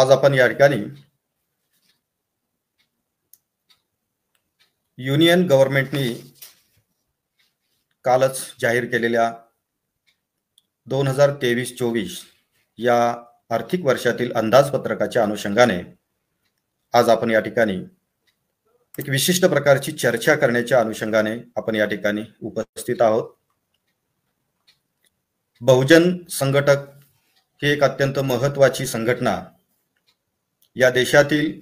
आज आपण या ठिकाणी युनियन गव्हर्नमेंटनी कालच जाहीर केलेल्या दोन हजार तेवीस चोवीस या आर्थिक वर्षातील अंदाजपत्रकाच्या अनुषंगाने आज आपण या ठिकाणी एक विशिष्ट प्रकारची चर्चा करण्याच्या अनुषंगाने आपण या ठिकाणी उपस्थित आहोत बहुजन संघटक ही एक अत्यंत महत्वाची संघटना या देशातील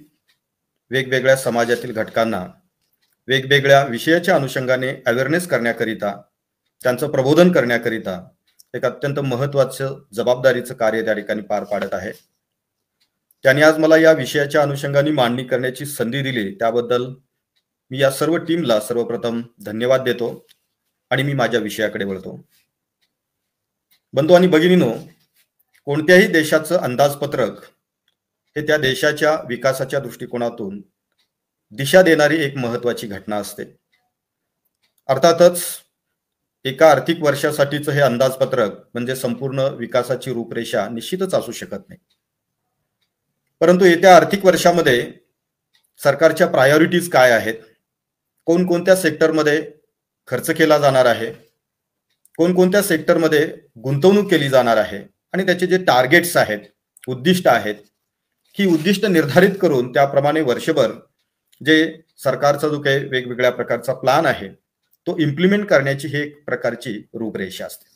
वेगवेगळ्या समाजातील घटकांना वेगवेगळ्या विषयाच्या अनुषंगाने अवेअरनेस करण्याकरिता त्यांचं प्रबोधन करण्याकरिता एक अत्यंत महत्वाचं जबाबदारीचं कार्य त्या ठिकाणी पार पाडत आहे त्यांनी आज मला या विषयाच्या अनुषंगाने मांडणी करण्याची संधी दिली त्याबद्दल मी या सर्व टीमला सर्वप्रथम धन्यवाद देतो आणि मी माझ्या विषयाकडे वळतो बंधू आणि भगिनीनो कोणत्याही देशाचं अंदाजपत्रक हे त्या देशाच्या विकासाच्या दृष्टिकोनातून दिशा देणारी एक महत्वाची घटना असते अर्थातच एका आर्थिक वर्षासाठीचं हे अंदाजपत्रक म्हणजे संपूर्ण विकासाची रूपरेषा निश्चितच असू शकत नाही परंतु येत्या आर्थिक वर्षामध्ये सरकारच्या प्रायोरिटीज काय आहेत कोणकोणत्या सेक्टरमध्ये खर्च केला जाणार आहे कोणकोणत्या सेक्टरमध्ये गुंतवणूक केली जाणार आहे आणि त्याचे जे टार्गेट्स आहेत उद्दिष्ट आहेत ही उद्दिष्ट निर्धारित करून त्याप्रमाणे वर्षभर जे सरकारचा जो काही वेगवेगळ्या प्रकारचा प्लान आहे तो इम्प्लिमेंट करण्याची ही एक प्रकारची रूपरेषा असते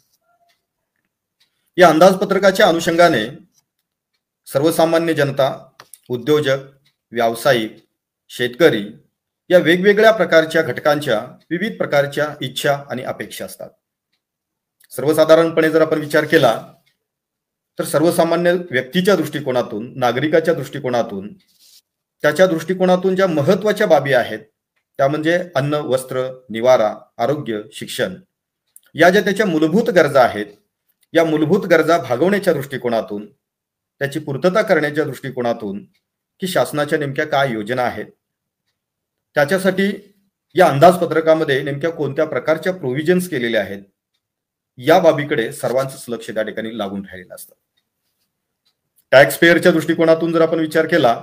या अंदाजपत्रकाच्या अनुषंगाने सर्वसामान्य जनता उद्योजक व्यावसायिक शेतकरी या वेगवेगळ्या प्रकारच्या घटकांच्या विविध प्रकारच्या इच्छा आणि अपेक्षा असतात सर्वसाधारणपणे जर आपण विचार केला तर सर्वसामान्य व्यक्तीच्या दृष्टिकोनातून नागरिकाच्या दृष्टिकोनातून त्याच्या दृष्टिकोनातून ज्या महत्वाच्या बाबी आहेत त्या म्हणजे अन्न वस्त्र निवारा आरोग्य शिक्षण या ज्या त्याच्या मूलभूत गरजा आहेत या मूलभूत गरजा भागवण्याच्या दृष्टिकोनातून त्याची पूर्तता करण्याच्या दृष्टिकोनातून की शासनाच्या नेमक्या काय योजना आहेत त्याच्यासाठी या अंदाजपत्रकामध्ये नेमक्या कोणत्या प्रकारच्या प्रोव्हिजन्स केलेल्या आहेत या बाबीकडे सर्वांचंच लक्ष त्या ठिकाणी लागून राहिलेलं असतं टॅक्स पेयरच्या दृष्टिकोनातून जर आपण विचार केला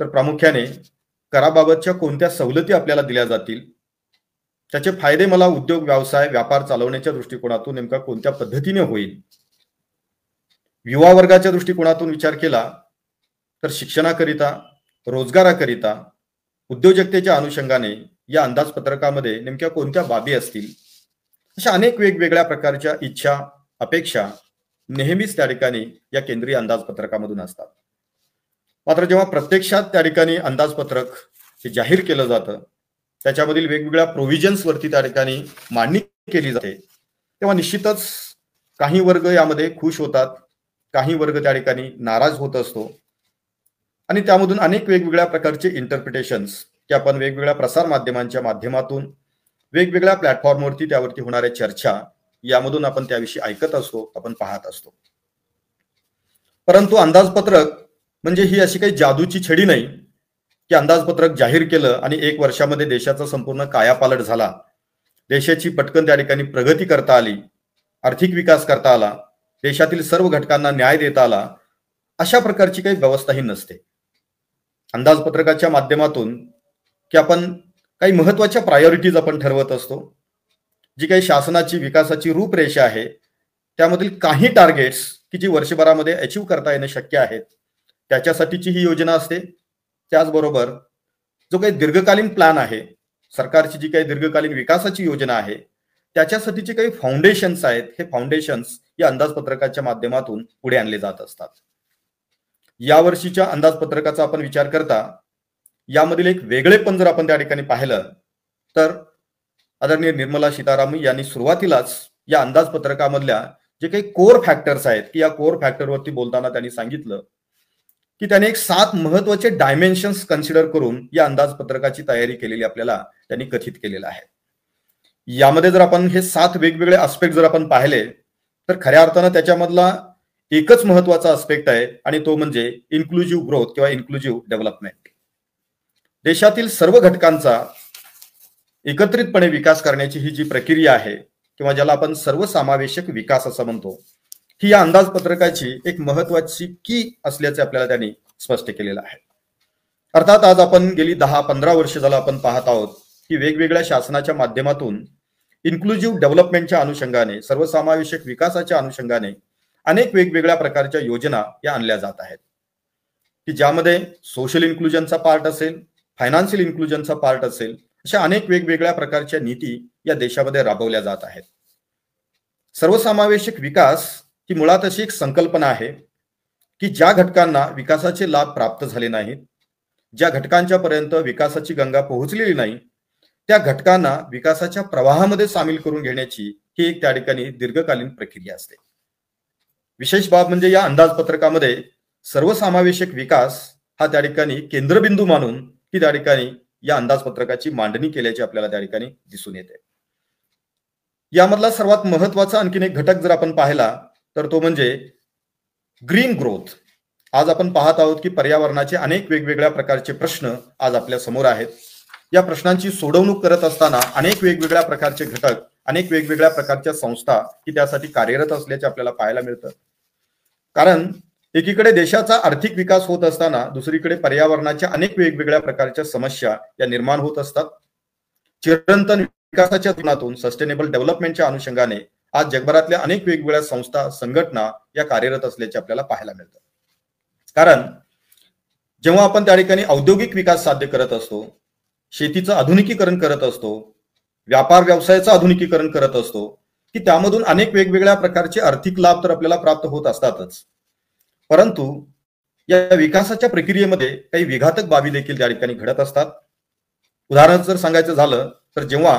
तर प्रामुख्याने कराबाबतच्या कोणत्या सवलती आपल्याला दिल्या जातील त्याचे फायदे मला उद्योग व्यवसाय व्यापार चालवण्याच्या दृष्टिकोनातून नेमका कोणत्या पद्धतीने होईल युवा वर्गाच्या दृष्टिकोनातून विचार केला तर शिक्षणाकरिता रोजगाराकरिता उद्योजकतेच्या अनुषंगाने या अंदाजपत्रकामध्ये नेमक्या कोणत्या बाबी असतील अशा अनेक वेगवेगळ्या प्रकारच्या इच्छा अपेक्षा नेहमीच त्या ठिकाणी या केंद्रीय अंदाजपत्रकामधून असतात मात्र जेव्हा प्रत्यक्षात त्या ठिकाणी अंदाजपत्रक हे जाहीर केलं जातं त्याच्यामधील वेगवेगळ्या प्रोव्हिजन्सवरती त्या ठिकाणी मांडणी केली जाते तेव्हा निश्चितच काही वर्ग यामध्ये खुश होतात काही वर्ग त्या ठिकाणी नाराज होत असतो आणि त्यामधून अनेक वेगवेगळ्या प्रकारचे इंटरप्रिटेशन्स की आपण वेगवेगळ्या प्रसार माध्यमांच्या माध्यमातून वेगवेगळ्या प्लॅटफॉर्मवरती त्यावरती होणाऱ्या चर्चा यामधून आपण त्याविषयी ऐकत असतो आपण पाहत असतो परंतु अंदाजपत्रक म्हणजे ही अशी काही जादूची छडी नाही की अंदाजपत्रक जाहीर केलं आणि एक वर्षामध्ये देशाचा संपूर्ण कायापालट झाला देशाची पटकन त्या ठिकाणी प्रगती करता आली आर्थिक विकास करता आला देशातील सर्व घटकांना न्याय देता आला अशा प्रकारची काही व्यवस्थाही नसते अंदाजपत्रकाच्या माध्यमातून की आपण काही महत्वाच्या प्रायोरिटीज आपण ठरवत असतो जी काही शासनाची विकासाची रूपरेषा आहे त्यामधील काही टार्गेट्स की जी वर्षभरामध्ये अचीव करता येणं शक्य आहेत त्याच्यासाठीची ही योजना असते त्याचबरोबर जो काही दीर्घकालीन प्लॅन आहे सरकारची जी काही दीर्घकालीन विकासाची योजना आहे त्याच्यासाठीचे काही फाउंडेशन्स आहेत हे फाउंडेशन्स या अंदाजपत्रकाच्या माध्यमातून पुढे आणले जात असतात यावर्षीच्या अंदाजपत्रकाचा आपण विचार करता यामधील एक वेगळेपण जर आपण त्या ठिकाणी पाहिलं तर आदरणीय निर्मला सीतारामन यांनी सुरुवातीलाच या अंदाजपत्रकामधल्या जे काही कोर फॅक्टर्स आहेत की या कोर फॅक्टरवरती बोलताना त्यांनी सांगितलं की त्याने एक सात महत्वाचे डायमेन्शन्स कन्सिडर करून या अंदाजपत्रकाची तयारी केलेली आपल्याला त्यांनी कथित केलेलं आहे यामध्ये जर आपण हे सात वेगवेगळे आस्पेक्ट जर आपण पाहिले तर खऱ्या अर्थानं त्याच्यामधला एकच महत्वाचा आस्पेक्ट आहे आणि तो म्हणजे इन्क्लुझिव्ह ग्रोथ किंवा इन्क्लुझिव्ह डेव्हलपमेंट देशातील सर्व घटकांचा एकत्रितपणे विकास करण्याची ही जी प्रक्रिया आहे किंवा ज्याला आपण सर्वसमावेशक विकास असं म्हणतो ही या अंदाजपत्रकाची एक महत्वाची की असल्याचे आपल्याला त्यांनी स्पष्ट केलेलं आहे अर्थात आज आपण गेली दहा पंधरा वर्ष झालं आपण पाहत आहोत की वेगवेगळ्या शासनाच्या माध्यमातून इन्क्लुझिव्ह डेव्हलपमेंटच्या अनुषंगाने सर्वसमावेशक विकासाच्या अनुषंगाने अनेक वेगवेगळ्या प्रकारच्या योजना या आणल्या जात आहेत की ज्यामध्ये सोशल इन्क्लुजनचा पार्ट असेल फायनान्शियल इन्क्लुजनचा पार्ट असेल अशा अनेक वेगवेगळ्या प्रकारच्या नीती या देशामध्ये राबवल्या जात आहेत सर्वसमावेशक विकास ही मुळात अशी एक संकल्पना आहे की ज्या घटकांना विकासाचे लाभ प्राप्त झाले नाहीत ज्या घटकांच्या पर्यंत विकासाची गंगा पोहोचलेली नाही त्या घटकांना विकासाच्या प्रवाहामध्ये सामील करून घेण्याची ही एक त्या ठिकाणी दीर्घकालीन प्रक्रिया असते विशेष बाब म्हणजे या अंदाजपत्रकामध्ये सर्वसमावेशक विकास हा त्या ठिकाणी केंद्रबिंदू मानून ही त्या ठिकाणी या अंदाजपत्रकाची मांडणी केल्याची आपल्याला त्या ठिकाणी दिसून येते यामधला सर्वात महत्वाचा आणखीन एक घटक जर आपण पाहिला तर तो म्हणजे ग्रीन ग्रोथ आज आपण पाहत आहोत की पर्यावरणाचे अनेक वेगवेगळ्या प्रकारचे प्रश्न आज आपल्या समोर आहेत या प्रश्नांची सोडवणूक करत असताना अनेक वेगवेगळ्या प्रकारचे घटक अनेक वेगवेगळ्या प्रकारच्या संस्था ही त्यासाठी कार्यरत असल्याचे आपल्याला पाहायला मिळतं कारण एकीकडे देशाचा आर्थिक विकास होत असताना दुसरीकडे पर्यावरणाच्या अनेक वेगवेगळ्या प्रकारच्या समस्या या निर्माण होत असतात चिरंतन विकासाच्या धोरणातून सस्टेनेबल डेव्हलपमेंटच्या अनुषंगाने आज जगभरातल्या अनेक वेगवेगळ्या संस्था संघटना या कार्यरत असल्याचे आपल्याला पाहायला मिळतं कारण जेव्हा आपण त्या ठिकाणी औद्योगिक विकास साध्य करत असतो शेतीचं आधुनिकीकरण करत असतो व्यापार व्यवसायाचं आधुनिकीकरण करत असतो की त्यामधून अनेक वेगवेगळ्या प्रकारचे आर्थिक लाभ तर आपल्याला प्राप्त होत असतातच परंतु या विकासाच्या प्रक्रियेमध्ये काही विघातक बाबी देखील त्या ठिकाणी घडत असतात उदाहरण जर सांगायचं झालं तर जेव्हा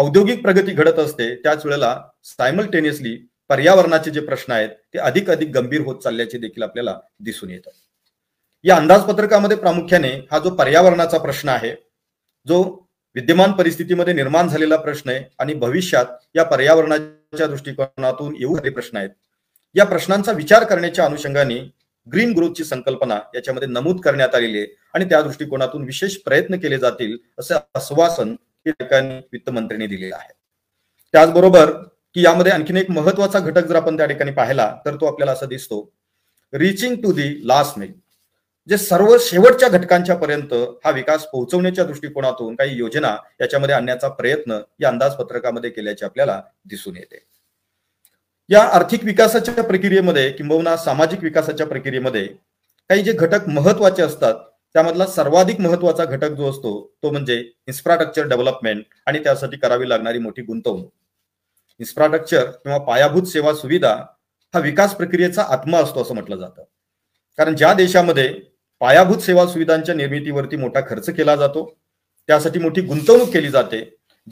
औद्योगिक प्रगती घडत असते त्याच वेळेला सायमल्टेनियसली पर्यावरणाचे जे प्रश्न आहेत ते अधिक अधिक गंभीर होत चालल्याचे देखील आपल्याला दिसून येतात या अंदाजपत्रकामध्ये प्रामुख्याने हा जो पर्यावरणाचा प्रश्न आहे जो विद्यमान परिस्थितीमध्ये निर्माण झालेला प्रश्न आहे आणि भविष्यात या पर्यावरणाच्या दृष्टिकोनातून येऊ प्रश्न आहेत या प्रश्नांचा विचार करण्याच्या अनुषंगाने ग्रीन ग्रोथची संकल्पना याच्यामध्ये नमूद करण्यात आलेली आहे आणि त्या दृष्टिकोनातून विशेष प्रयत्न केले जातील असं आश्वासन वित्तमंत्र्यांनी दिलेलं आहे त्याचबरोबर की यामध्ये आणखीन एक महत्वाचा घटक जर आपण त्या ठिकाणी पाहिला तर तो आपल्याला असं दिसतो reaching to the last mile जे सर्व शेवटच्या घटकांच्या पर्यंत हा विकास पोहोचवण्याच्या दृष्टिकोनातून काही योजना याच्यामध्ये आणण्याचा प्रयत्न या अंदाजपत्रकामध्ये केल्याचे आपल्याला दिसून येते या आर्थिक विकासाच्या प्रक्रियेमध्ये किंबहुना सामाजिक विकासाच्या प्रक्रियेमध्ये काही जे घटक महत्वाचे असतात त्यामधला सर्वाधिक महत्वाचा घटक जो असतो तो म्हणजे इन्फ्रास्ट्रक्चर डेव्हलपमेंट आणि त्यासाठी करावी लागणारी मोठी गुंतवणूक इन्फ्रास्ट्रक्चर किंवा पायाभूत सेवा सुविधा हा विकास प्रक्रियेचा आत्मा असतो असं म्हटलं जातं कारण ज्या देशामध्ये पायाभूत सेवा सुविधांच्या निर्मितीवरती मोठा खर्च केला जातो त्यासाठी मोठी गुंतवणूक केली जाते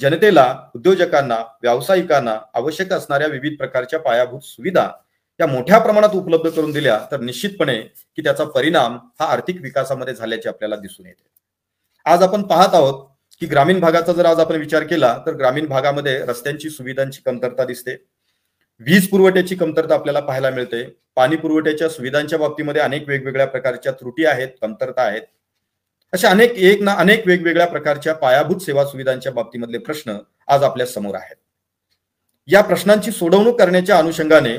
जनतेला उद्योजकांना व्यावसायिकांना आवश्यक असणाऱ्या विविध प्रकारच्या पायाभूत सुविधा या मोठ्या प्रमाणात उपलब्ध करून दिल्या तर निश्चितपणे की त्याचा परिणाम हा आर्थिक विकासामध्ये झाल्याचे आपल्याला दिसून येते आज आपण पाहत आहोत की ग्रामीण भागाचा जर आज आपण विचार केला तर ग्रामीण भागामध्ये रस्त्यांची सुविधांची कमतरता दिसते वीज पुरवठ्याची कमतरता आपल्याला पाहायला मिळते पाणी पुरवठ्याच्या सुविधांच्या बाबतीमध्ये अनेक वेगवेगळ्या प्रकारच्या त्रुटी आहेत कमतरता आहेत अशा अनेक एक ना अनेक वेगवेगळ्या प्रकारच्या पायाभूत सेवा सुविधांच्या बाबतीमधले प्रश्न आज आपल्या समोर आहेत या प्रश्नांची सोडवणूक करण्याच्या अनुषंगाने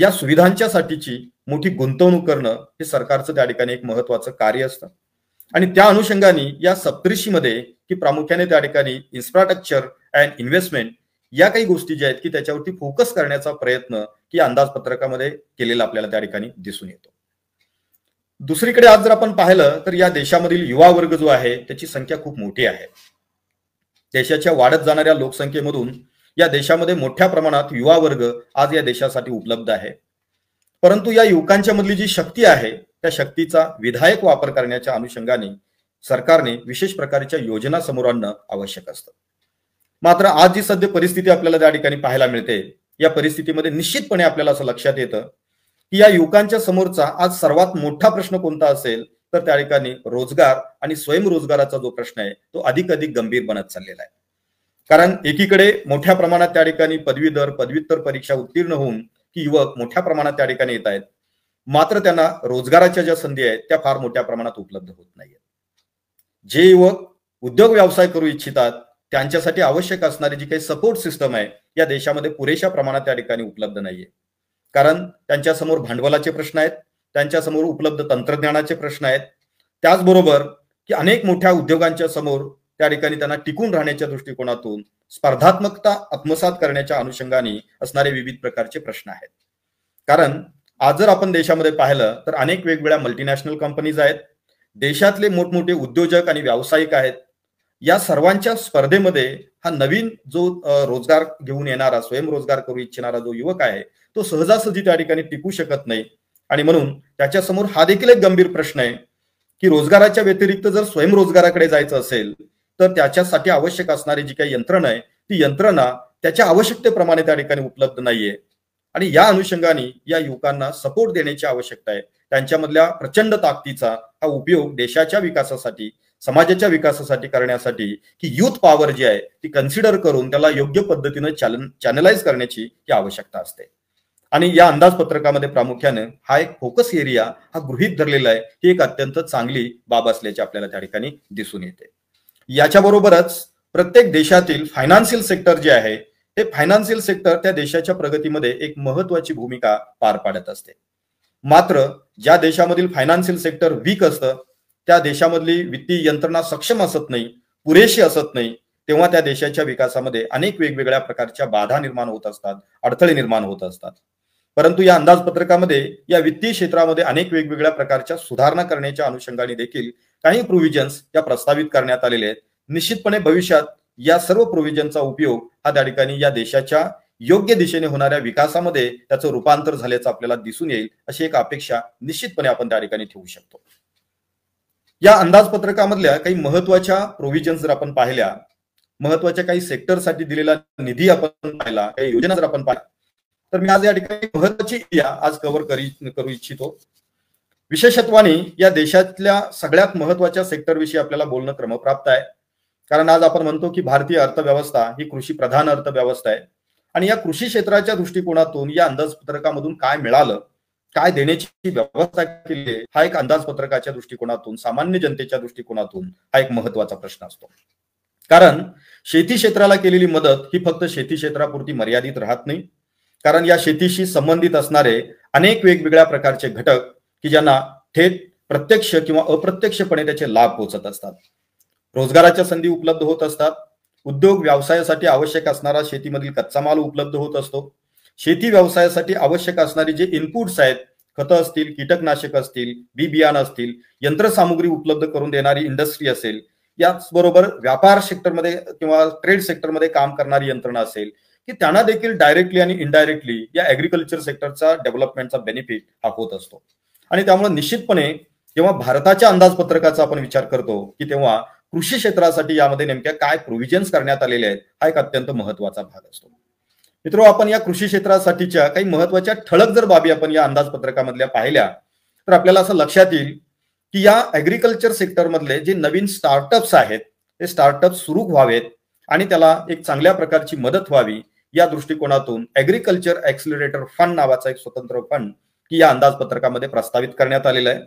या सुविधांच्या साठीची मोठी गुंतवणूक करणं हे सरकारचं त्या ठिकाणी एक महत्वाचं कार्य असतं आणि त्या अनुषंगाने या सप्तऋषीमध्ये की प्रामुख्याने त्या ठिकाणी इन्फ्रास्ट्रक्चर अँड इन्व्हेस्टमेंट या काही गोष्टी ज्या आहेत की त्याच्यावरती फोकस करण्याचा प्रयत्न की अंदाजपत्रकामध्ये केलेला आपल्याला त्या ठिकाणी दिसून येतो दुसरीकडे आज जर आपण पाहिलं तर या देशामधील युवा वर्ग जो आहे त्याची संख्या खूप मोठी आहे देशाच्या वाढत जाणाऱ्या लोकसंख्येमधून या देशामध्ये मोठ्या प्रमाणात युवा वर्ग आज या देशासाठी उपलब्ध आहे परंतु या युवकांच्या मधली जी शक्ती आहे त्या शक्तीचा विधायक वापर करण्याच्या अनुषंगाने सरकारने विशेष प्रकारच्या योजना समोर आणणं आवश्यक असतं मात्र आज जी सध्या परिस्थिती आपल्याला त्या ठिकाणी पाहायला मिळते या परिस्थितीमध्ये निश्चितपणे आपल्याला असं लक्षात येतं की या युवकांच्या समोरचा आज सर्वात मोठा प्रश्न कोणता असेल तर त्या ठिकाणी रोजगार आणि स्वयंरोजगाराचा जो प्रश्न आहे तो अधिक अधिक गंभीर बनत चाललेला आहे कारण एकीकडे मोठ्या प्रमाणात त्या ठिकाणी पदवीधर पदव्युत्तर परीक्षा उत्तीर्ण होऊन की युवक मोठ्या प्रमाणात त्या ठिकाणी येत आहेत मात्र त्यांना रोजगाराच्या ज्या संधी आहेत त्या फार मोठ्या प्रमाणात उपलब्ध होत नाहीये जे युवक उद्योग व्यवसाय करू इच्छितात त्यांच्यासाठी आवश्यक असणारी जी काही सपोर्ट सिस्टम आहे या देशामध्ये पुरेशा प्रमाणात त्या ठिकाणी उपलब्ध नाहीये कारण त्यांच्यासमोर भांडवलाचे प्रश्न आहेत त्यांच्यासमोर उपलब्ध तंत्रज्ञानाचे प्रश्न आहेत त्याचबरोबर की अनेक मोठ्या उद्योगांच्या समोर त्या ठिकाणी त्यांना टिकून राहण्याच्या दृष्टिकोनातून स्पर्धात्मकता आत्मसात करण्याच्या अनुषंगाने असणारे विविध प्रकारचे प्रश्न आहेत कारण आज जर आपण देशामध्ये पाहिलं तर अनेक वेगवेगळ्या मल्टीनॅशनल कंपनीज आहेत देशातले मोठमोठे उद्योजक आणि व्यावसायिक आहेत या सर्वांच्या स्पर्धेमध्ये हा नवीन जो रोजगार घेऊन येणारा स्वयंरोजगार करू इच्छिणारा जो युवक आहे तो सहजासहजी त्या ठिकाणी टिकू शकत नाही आणि म्हणून त्याच्यासमोर हा देखील एक गंभीर प्रश्न आहे की रोजगाराच्या व्यतिरिक्त जर स्वयंरोजगाराकडे जायचं असेल तर त्याच्यासाठी आवश्यक असणारी जी काही यंत्रणा आहे ती यंत्रणा त्याच्या आवश्यकतेप्रमाणे त्या ठिकाणी उपलब्ध नाहीये आणि या अनुषंगाने या युवकांना सपोर्ट देण्याची आवश्यकता आहे त्यांच्यामधल्या प्रचंड ताकदीचा हा उपयोग देशाच्या विकासासाठी समाजाच्या विकासासाठी करण्यासाठी की युथ पॉवर जी आहे ती कन्सिडर करून त्याला योग्य पद्धतीनं चॅनलाइज करण्याची ही आवश्यकता असते आणि या अंदाजपत्रकामध्ये प्रामुख्याने हा एक फोकस एरिया हा गृहित धरलेला आहे ही एक अत्यंत चांगली बाब असल्याची आपल्याला त्या ठिकाणी दिसून येते याच्याबरोबरच प्रत्येक देशातील फायनान्शियल सेक्टर जे आहे ते फायनान्शियल सेक्टर त्या देशाच्या प्रगतीमध्ये एक महत्वाची भूमिका पार पाडत असते मात्र ज्या देशामधील फायनान्शियल सेक्टर वीक असत त्या देशामधली वित्तीय यंत्रणा सक्षम असत नाही पुरेशी असत नाही तेव्हा त्या देशाच्या विकासामध्ये अनेक वेगवेगळ्या प्रकारच्या बाधा निर्माण होत असतात अडथळे निर्माण होत असतात परंतु या अंदाजपत्रकामध्ये या वित्तीय क्षेत्रामध्ये अनेक वेगवेगळ्या प्रकारच्या सुधारणा करण्याच्या अनुषंगाने देखील काही प्रोव्हिजन्स या प्रस्तावित करण्यात आलेले आहेत निश्चितपणे भविष्यात या सर्व प्रोव्हिजनचा उपयोग हा त्या ठिकाणी या देशाच्या योग्य दिशेने होणाऱ्या विकासामध्ये त्याचं रूपांतर झाल्याचं आपल्याला दिसून येईल अशी एक अपेक्षा निश्चितपणे आपण त्या ठिकाणी ठेवू शकतो या अंदाजपत्रकामधल्या काही महत्वाच्या प्रोव्हिजन्स जर आपण पाहिल्या महत्वाच्या काही सेक्टरसाठी दिलेला निधी आपण पाहिला काही योजना जर आपण पाहिल्या तर मी आज या ठिकाणी महत्वाची या आज कव्हर करी करू इच्छितो विशेषत्वाने या देशातल्या सगळ्यात महत्वाच्या सेक्टरविषयी आपल्याला बोलणं क्रमप्राप्त आहे कारण आज आपण म्हणतो की भारतीय अर्थव्यवस्था ही कृषी प्रधान अर्थव्यवस्था आहे आणि या कृषी क्षेत्राच्या दृष्टिकोनातून या अंदाजपत्रकामधून काय मिळालं काय देण्याची व्यवस्था केली हा एक अंदाजपत्रकाच्या दृष्टिकोनातून सामान्य जनतेच्या दृष्टिकोनातून हा एक महत्वाचा प्रश्न असतो कारण शेती क्षेत्राला केलेली मदत ही फक्त शेती क्षेत्रापुरती मर्यादित राहत नाही कारण या शेतीशी संबंधित असणारे अनेक वेगवेगळ्या प्रकारचे घटक की ज्यांना थेट प्रत्यक्ष किंवा अप्रत्यक्षपणे त्याचे लाभ पोहोचत असतात रोजगाराच्या संधी उपलब्ध होत असतात उद्योग व्यवसायासाठी आवश्यक असणारा शेतीमधील कच्चा माल उपलब्ध होत असतो शेती व्यवसायासाठी आवश्यक असणारी जे इनपुट्स आहेत खत असतील कीटकनाशक असतील बी बियाणं असतील यंत्रसामुग्री उपलब्ध करून देणारी इंडस्ट्री असेल याचबरोबर व्यापार सेक्टरमध्ये किंवा ट्रेड सेक्टरमध्ये काम करणारी यंत्रणा असेल की त्यांना देखील डायरेक्टली आणि इनडायरेक्टली या ऍग्रीकल्चर सेक्टरचा डेव्हलपमेंटचा बेनिफिट हा होत असतो आणि त्यामुळे निश्चितपणे जेव्हा भारताच्या अंदाजपत्रकाचा आपण विचार करतो की तेव्हा कृषी क्षेत्रासाठी यामध्ये नेमक्या काय प्रोव्हिजन्स करण्यात आलेले आहेत हा एक अत्यंत महत्वाचा भाग असतो मित्रो आपण या कृषी क्षेत्रासाठीच्या काही महत्वाच्या ठळक जर बाबी आपण या अंदाजपत्रकामधल्या पाहिल्या तर आपल्याला असं लक्षात येईल की या ऍग्रीकल्चर सेक्टरमधले जे नवीन स्टार्टअप्स आहेत ते स्टार्टअप सुरू व्हावेत आणि त्याला एक चांगल्या प्रकारची मदत व्हावी या दृष्टिकोनातून ऍग्रीकल्चर ऍक्सिलरेटर फंड नावाचा एक स्वतंत्र फंड की या अंदाजपत्रकामध्ये प्रस्तावित करण्यात आलेला आहे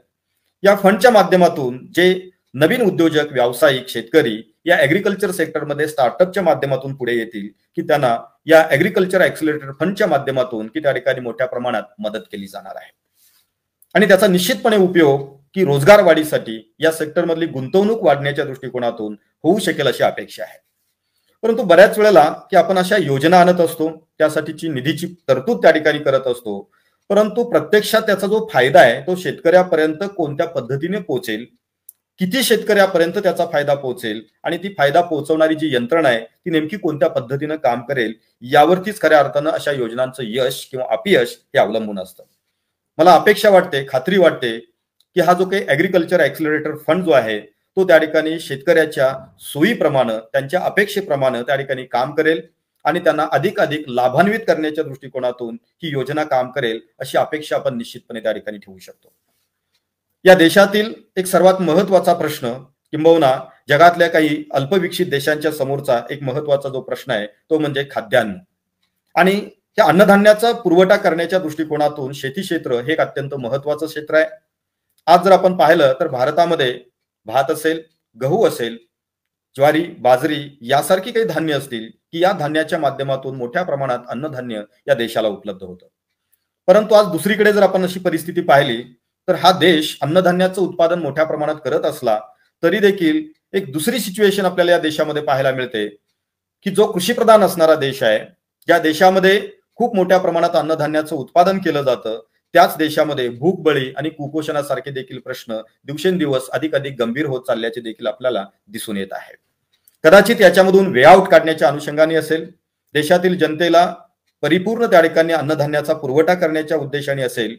या फंडच्या माध्यमातून जे नवीन उद्योजक व्यावसायिक शेतकरी या ऍग्रीकल्चर सेक्टरमध्ये स्टार्टअपच्या माध्यमातून पुढे येतील की त्यांना या ऍग्रीकल्चर ऍक्सिलरेटर फंडच्या माध्यमातून की त्या ठिकाणी मोठ्या प्रमाणात मदत केली जाणार आहे आणि त्याचा निश्चितपणे उपयोग की रोजगार वाढीसाठी या सेक्टरमधली गुंतवणूक वाढण्याच्या दृष्टिकोनातून होऊ शकेल अशी अपेक्षा आहे परंतु बऱ्याच वेळेला की आपण अशा योजना आणत असतो त्यासाठीची निधीची तरतूद त्या ठिकाणी करत असतो परंतु प्रत्यक्षात त्याचा जो फायदा आहे तो शेतकऱ्यापर्यंत कोणत्या पद्धतीने पोहोचेल किती शेतकऱ्यापर्यंत त्याचा फायदा पोहोचेल आणि ती फायदा पोहोचवणारी जी यंत्रणा आहे ती नेमकी कोणत्या पद्धतीनं काम करेल यावरतीच खऱ्या अर्थानं अशा योजनांचं यश किंवा अपयश हे अवलंबून असतं मला अपेक्षा वाटते खात्री वाटते की हा जो काही ऍग्रीकल्चर ऍक्सिलरेटर फंड जो आहे तो त्या ठिकाणी शेतकऱ्याच्या सोयीप्रमाणे त्यांच्या अपेक्षेप्रमाणे त्या ठिकाणी काम करेल आणि त्यांना अधिक अधिक लाभान्वित करण्याच्या दृष्टिकोनातून ही योजना काम करेल अशी अपेक्षा आपण निश्चितपणे त्या ठिकाणी ठेवू शकतो या देशातील एक सर्वात महत्वाचा प्रश्न किंबहुना जगातल्या काही अल्पविकसित देशांच्या समोरचा एक महत्वाचा जो प्रश्न आहे तो म्हणजे खाद्यान्न आणि त्या अन्नधान्याचा पुरवठा करण्याच्या दृष्टिकोनातून शेती क्षेत्र हे एक अत्यंत महत्वाचं क्षेत्र आहे आज जर आपण पाहिलं तर भारतामध्ये भात असेल गहू असेल ज्वारी बाजरी यासारखी काही धान्य असतील की या धान्याच्या माध्यमातून मोठ्या प्रमाणात अन्नधान्य या देशाला उपलब्ध होतं परंतु आज दुसरीकडे जर आपण अशी परिस्थिती पाहिली तर हा देश अन्नधान्याचं उत्पादन मोठ्या प्रमाणात करत असला तरी देखील एक दुसरी सिच्युएशन आपल्याला या देशामध्ये पाहायला मिळते की जो कृषीप्रधान असणारा देश आहे या देशामध्ये खूप मोठ्या प्रमाणात अन्नधान्याचं उत्पादन केलं जातं त्याच देशामध्ये भूकबळी आणि कुपोषणासारखे देखील प्रश्न दिवसेंदिवस अधिक अधिक गंभीर होत चालल्याचे देखील आपल्याला दिसून येत आहे कदाचित याच्यामधून वे आउट काढण्याच्या अनुषंगाने असेल देशातील जनतेला परिपूर्ण त्या ठिकाणी अन्नधान्याचा पुरवठा करण्याच्या उद्देशाने असेल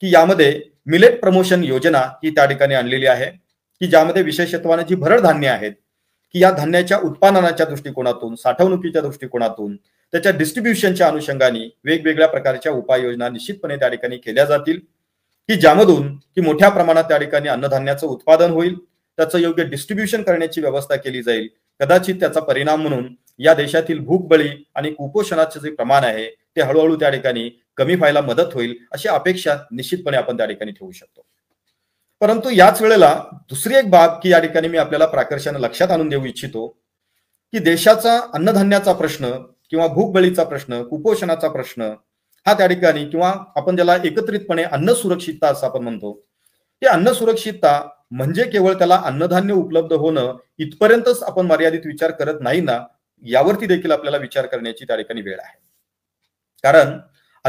की यामध्ये मिलेट प्रमोशन योजना ही त्या ठिकाणी आणलेली आहे की ज्यामध्ये विशेषत्वाने जी भरड धान्य आहेत की या धान्याच्या उत्पादनाच्या दृष्टिकोनातून साठवणुकीच्या दृष्टिकोनातून त्याच्या डिस्ट्रीब्युशनच्या अनुषंगाने वेगवेगळ्या प्रकारच्या उपाययोजना निश्चितपणे त्या ठिकाणी केल्या जातील की ज्यामधून की मोठ्या प्रमाणात त्या ठिकाणी अन्नधान्याचं उत्पादन होईल त्याचं योग्य डिस्ट्रीब्युशन करण्याची व्यवस्था केली जाईल कदाचित त्याचा परिणाम म्हणून या देशातील भूकबळी आणि कुपोषणाचे जे प्रमाण आहे ते हळूहळू त्या ठिकाणी कमी व्हायला मदत होईल अशी अपेक्षा निश्चितपणे आपण त्या ठिकाणी ठेवू शकतो परंतु याच वेळेला दुसरी एक बाब की या ठिकाणी मी आपल्याला प्राकर्षाने लक्षात आणून देऊ इच्छितो की देशाचा अन्नधान्याचा प्रश्न किंवा भूकबळीचा प्रश्न कुपोषणाचा प्रश्न हा त्या ठिकाणी किंवा आपण ज्याला एकत्रितपणे अन्न सुरक्षितता असं आपण म्हणतो ते अन्न सुरक्षितता म्हणजे केवळ त्याला अन्नधान्य उपलब्ध होणं इथपर्यंतच आपण मर्यादित विचार करत नाही ना यावरती देखील आपल्याला विचार करण्याची त्या ठिकाणी वेळ आहे कारण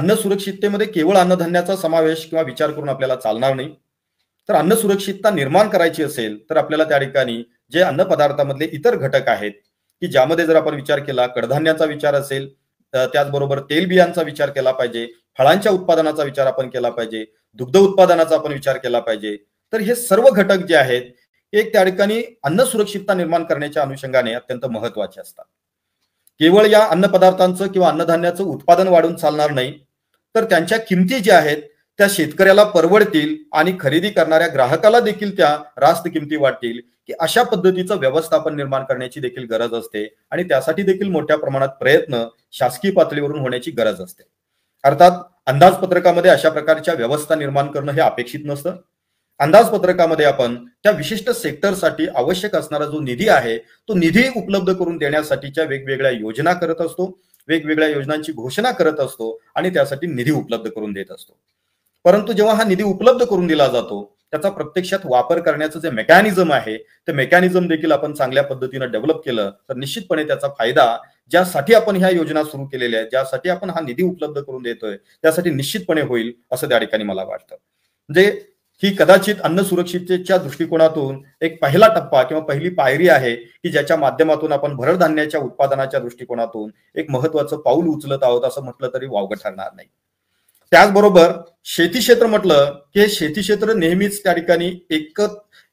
अन्न सुरक्षिततेमध्ये केवळ अन्नधान्याचा समावेश किंवा विचार करून आपल्याला चालणार नाही तर अन्न सुरक्षितता निर्माण करायची असेल तर आपल्याला त्या ठिकाणी जे अन्न पदार्थामधले इतर घटक आहेत की ज्यामध्ये जर आपण विचार केला कडधान्याचा विचार असेल त्याचबरोबर तेलबियांचा विचार केला पाहिजे फळांच्या उत्पादनाचा विचार आपण केला पाहिजे दुग्ध उत्पादनाचा आपण विचार केला पाहिजे तर हे सर्व घटक जे आहेत एक त्या ठिकाणी अन्न सुरक्षितता निर्माण करण्याच्या अनुषंगाने अत्यंत महत्वाचे असतात केवळ या अन्न पदार्थांचं किंवा अन्नधान्याचं उत्पादन वाढून चालणार नाही तर त्यांच्या किमती ज्या आहेत त्या शेतकऱ्याला परवडतील आणि खरेदी करणाऱ्या ग्राहकाला देखील त्या रास्त किमती वाटतील की अशा पद्धतीचं व्यवस्थापन निर्माण करण्याची देखील गरज असते आणि त्यासाठी देखील मोठ्या प्रमाणात प्रयत्न शासकीय पातळीवरून होण्याची गरज असते अर्थात अंदाजपत्रकामध्ये अशा प्रकारच्या व्यवस्था निर्माण करणं हे अपेक्षित नसतं अंदाजपत्रकामध्ये आपण त्या विशिष्ट सेक्टरसाठी आवश्यक असणारा जो निधी आहे तो निधी उपलब्ध करून देण्यासाठीच्या वेगवेगळ्या योजना करत असतो वेगवेगळ्या योजनांची घोषणा करत असतो आणि त्यासाठी निधी उपलब्ध करून देत असतो परंतु जेव्हा हा निधी उपलब्ध करून दिला जातो त्याचा प्रत्यक्षात वापर करण्याचं जे मेकॅनिझम आहे ते मेकॅनिझम देखील आपण चांगल्या पद्धतीनं डेव्हलप केलं तर निश्चितपणे त्याचा फायदा ज्यासाठी आपण ह्या योजना सुरू केलेल्या आहेत ज्यासाठी आपण हा निधी उपलब्ध करून देतोय त्यासाठी निश्चितपणे होईल असं त्या ठिकाणी मला वाटतं म्हणजे ही कदाचित अन्न सुरक्षितेच्या दृष्टिकोनातून एक पहिला टप्पा किंवा पहिली पायरी आहे की ज्याच्या माध्यमातून आपण भरडधान्याच्या उत्पादनाच्या दृष्टिकोनातून एक महत्वाचं पाऊल उचलत आहोत असं म्हटलं तरी वावग ठरणार नाही त्याचबरोबर शेती क्षेत्र म्हटलं की हे शेती क्षेत्र नेहमीच त्या ठिकाणी एक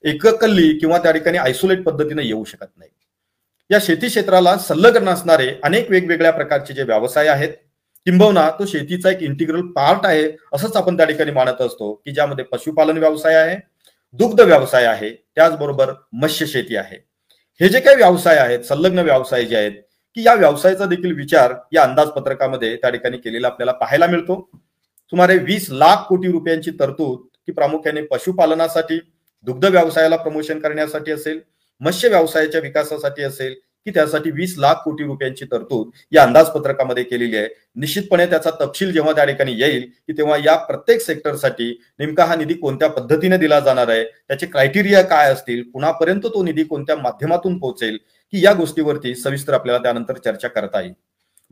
एककल्ली किंवा त्या ठिकाणी आयसोलेट पद्धतीने येऊ शकत नाही या शेती क्षेत्राला संलग्न असणारे अनेक वेगवेगळ्या प्रकारचे जे व्यवसाय आहेत किंबहुना तो शेतीचा एक इंटिग्रल पार्ट आहे असंच आपण त्या ठिकाणी मानत असतो की ज्यामध्ये पशुपालन व्यवसाय आहे दुग्ध व्यवसाय आहे त्याचबरोबर मत्स्य शेती आहे हे जे काही व्यवसाय आहेत संलग्न व्यवसाय जे आहेत की या व्यवसायाचा देखील विचार या अंदाजपत्रकामध्ये त्या ठिकाणी केलेला आपल्याला पाहायला मिळतो सुमारे वीस लाख कोटी रुपयांची तरतूद की प्रामुख्याने पशुपालनासाठी दुग्ध व्यवसायाला प्रमोशन करण्यासाठी असेल मत्स्य व्यवसायाच्या विकासासाठी असेल की त्यासाठी वीस लाख कोटी रुपयांची तरतूद या अंदाजपत्रकामध्ये केलेली आहे निश्चितपणे त्याचा तपशील जेव्हा त्या ठिकाणी येईल की तेव्हा या प्रत्येक सेक्टरसाठी नेमका हा निधी कोणत्या पद्धतीने दिला जाणार आहे त्याचे क्रायटेरिया काय असतील कुणापर्यंत तो निधी कोणत्या माध्यमातून पोहोचेल की या गोष्टीवरती सविस्तर आपल्याला त्यानंतर चर्चा करता येईल